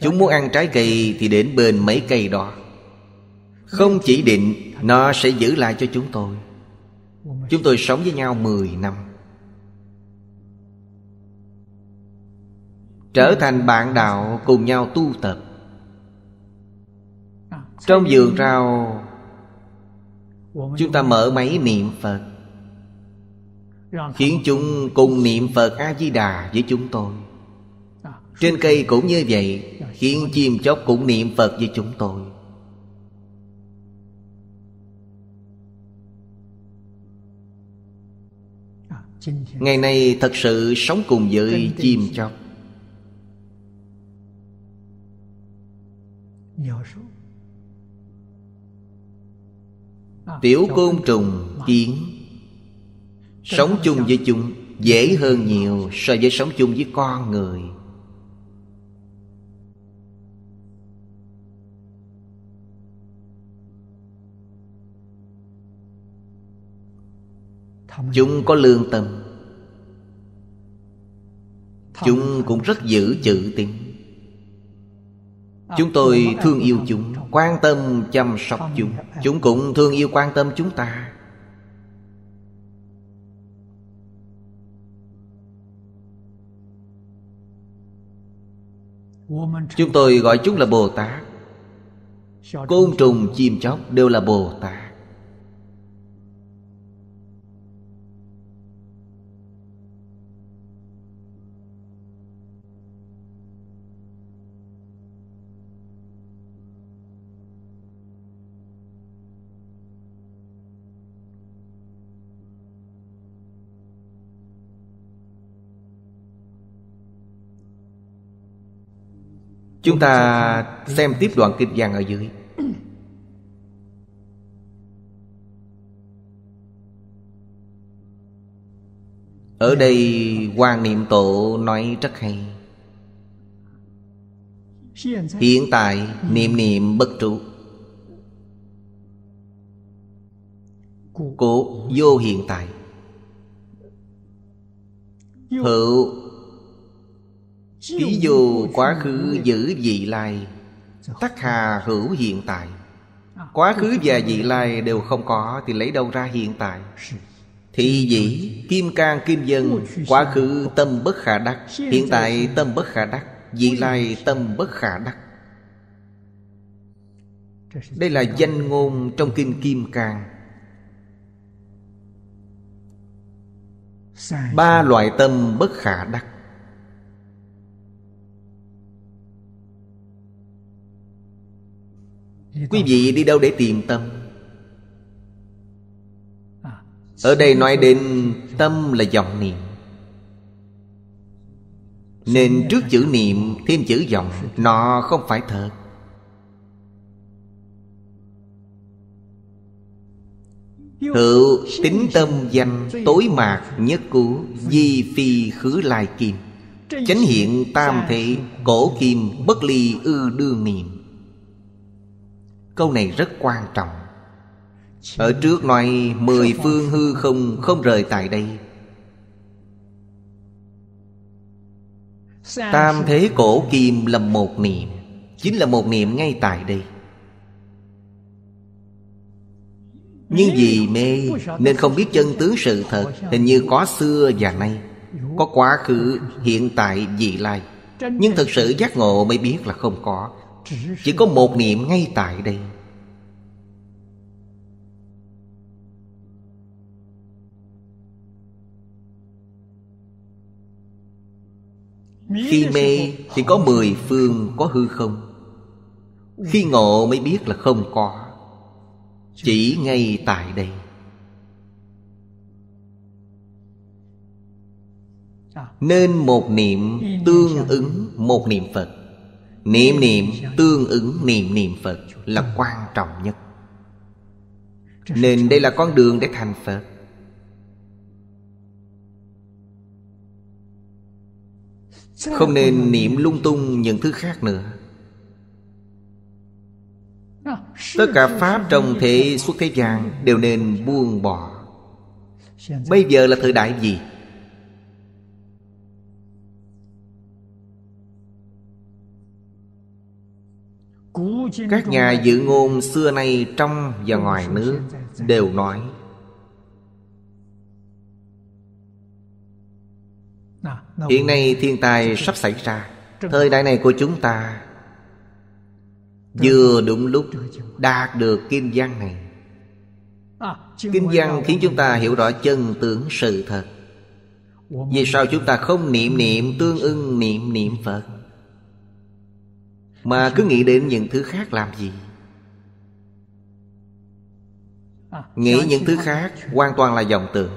Chúng muốn ăn trái cây thì đến bên mấy cây đó Không chỉ định Nó sẽ giữ lại cho chúng tôi Chúng tôi sống với nhau 10 năm Trở thành bạn đạo cùng nhau tu tập Trong vườn rau Chúng ta mở máy niệm Phật Khiến chúng cùng niệm Phật A-di-đà với chúng tôi trên cây cũng như vậy Khiến chim chóc cũng niệm Phật với chúng tôi Ngày nay thật sự sống cùng với chim chóc Tiểu côn trùng, kiến Sống chung với chúng dễ hơn nhiều so với sống chung với con người Chúng có lương tâm Chúng cũng rất giữ chữ tín à, Chúng tôi thương yêu chúng Quan tâm chăm sóc chúng Chúng cũng thương yêu quan tâm chúng ta Chúng tôi gọi chúng là Bồ Tát Côn trùng chim chóc đều là Bồ Tát Chúng ta xem tiếp đoạn kinh văn ở dưới Ở đây quan Niệm Tổ nói rất hay Hiện tại niệm niệm bất trụ Cổ vô hiện tại Hữu ví dụ quá khứ giữ vị lai Tắc hà hữu hiện tại Quá khứ và vị lai đều không có Thì lấy đâu ra hiện tại Thì dĩ kim cang kim dân Quá khứ tâm bất khả đắc Hiện tại tâm bất khả đắc Vị lai tâm bất khả đắc Đây là danh ngôn trong kinh Kim Cang Ba loại tâm bất khả đắc quý vị đi đâu để tìm tâm à, ở đây nói đến tâm là dòng niệm nên trước chữ niệm thêm chữ dòng Nó không phải thật Hữu tính tâm danh tối mạc nhất cú Di phi khứ lai kim Chánh hiện tam thị cổ kim bất ly ư đương niệm Câu này rất quan trọng Ở trước nói Mười phương hư không không rời tại đây Tam thế cổ kim là một niệm Chính là một niệm ngay tại đây Nhưng vì mê Nên không biết chân tướng sự thật Hình như có xưa và nay Có quá khứ, hiện tại, vị lai Nhưng thực sự giác ngộ mới biết là không có chỉ có một niệm ngay tại đây Khi mê thì có mười phương có hư không Khi ngộ mới biết là không có Chỉ ngay tại đây Nên một niệm tương ứng một niệm Phật Niệm niệm tương ứng niệm niệm Phật là quan trọng nhất Nên đây là con đường để thành Phật Không nên niệm lung tung những thứ khác nữa Tất cả Pháp trong thế xuất thế gian Đều nên buông bỏ Bây giờ là thời đại gì? các nhà dự ngôn xưa nay trong và ngoài nước đều nói hiện nay thiên tai sắp xảy ra thời đại này của chúng ta vừa đúng lúc đạt được kim văn này kinh văn khiến chúng ta hiểu rõ chân tướng sự thật vì sao chúng ta không niệm niệm tương ưng niệm niệm phật mà cứ nghĩ đến những thứ khác làm gì à, Nghĩ những thứ khác hoàn toàn là vọng tưởng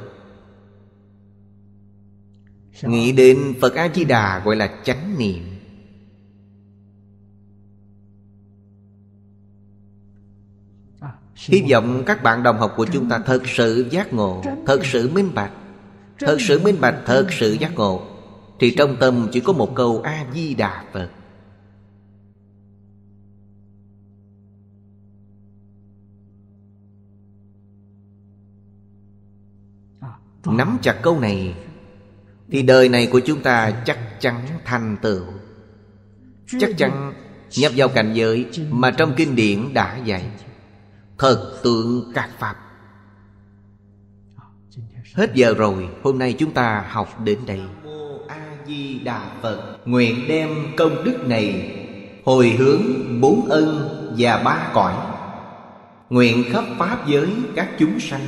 Nghĩ đến Phật A-di-đà gọi là chánh niệm à, Hy vọng các bạn đồng học của chúng ta thật sự giác ngộ Thật sự minh bạch Thật sự minh bạch, thật sự giác ngộ Thì trong tâm chỉ có một câu A-di-đà Phật nắm chặt câu này thì đời này của chúng ta chắc chắn thành tựu chắc chắn nhập vào cảnh giới mà trong kinh điển đã dạy thật tượng các pháp hết giờ rồi hôm nay chúng ta học đến đây a di đà phật nguyện đem công đức này hồi hướng bốn ân và ba cõi nguyện khắp pháp giới các chúng sanh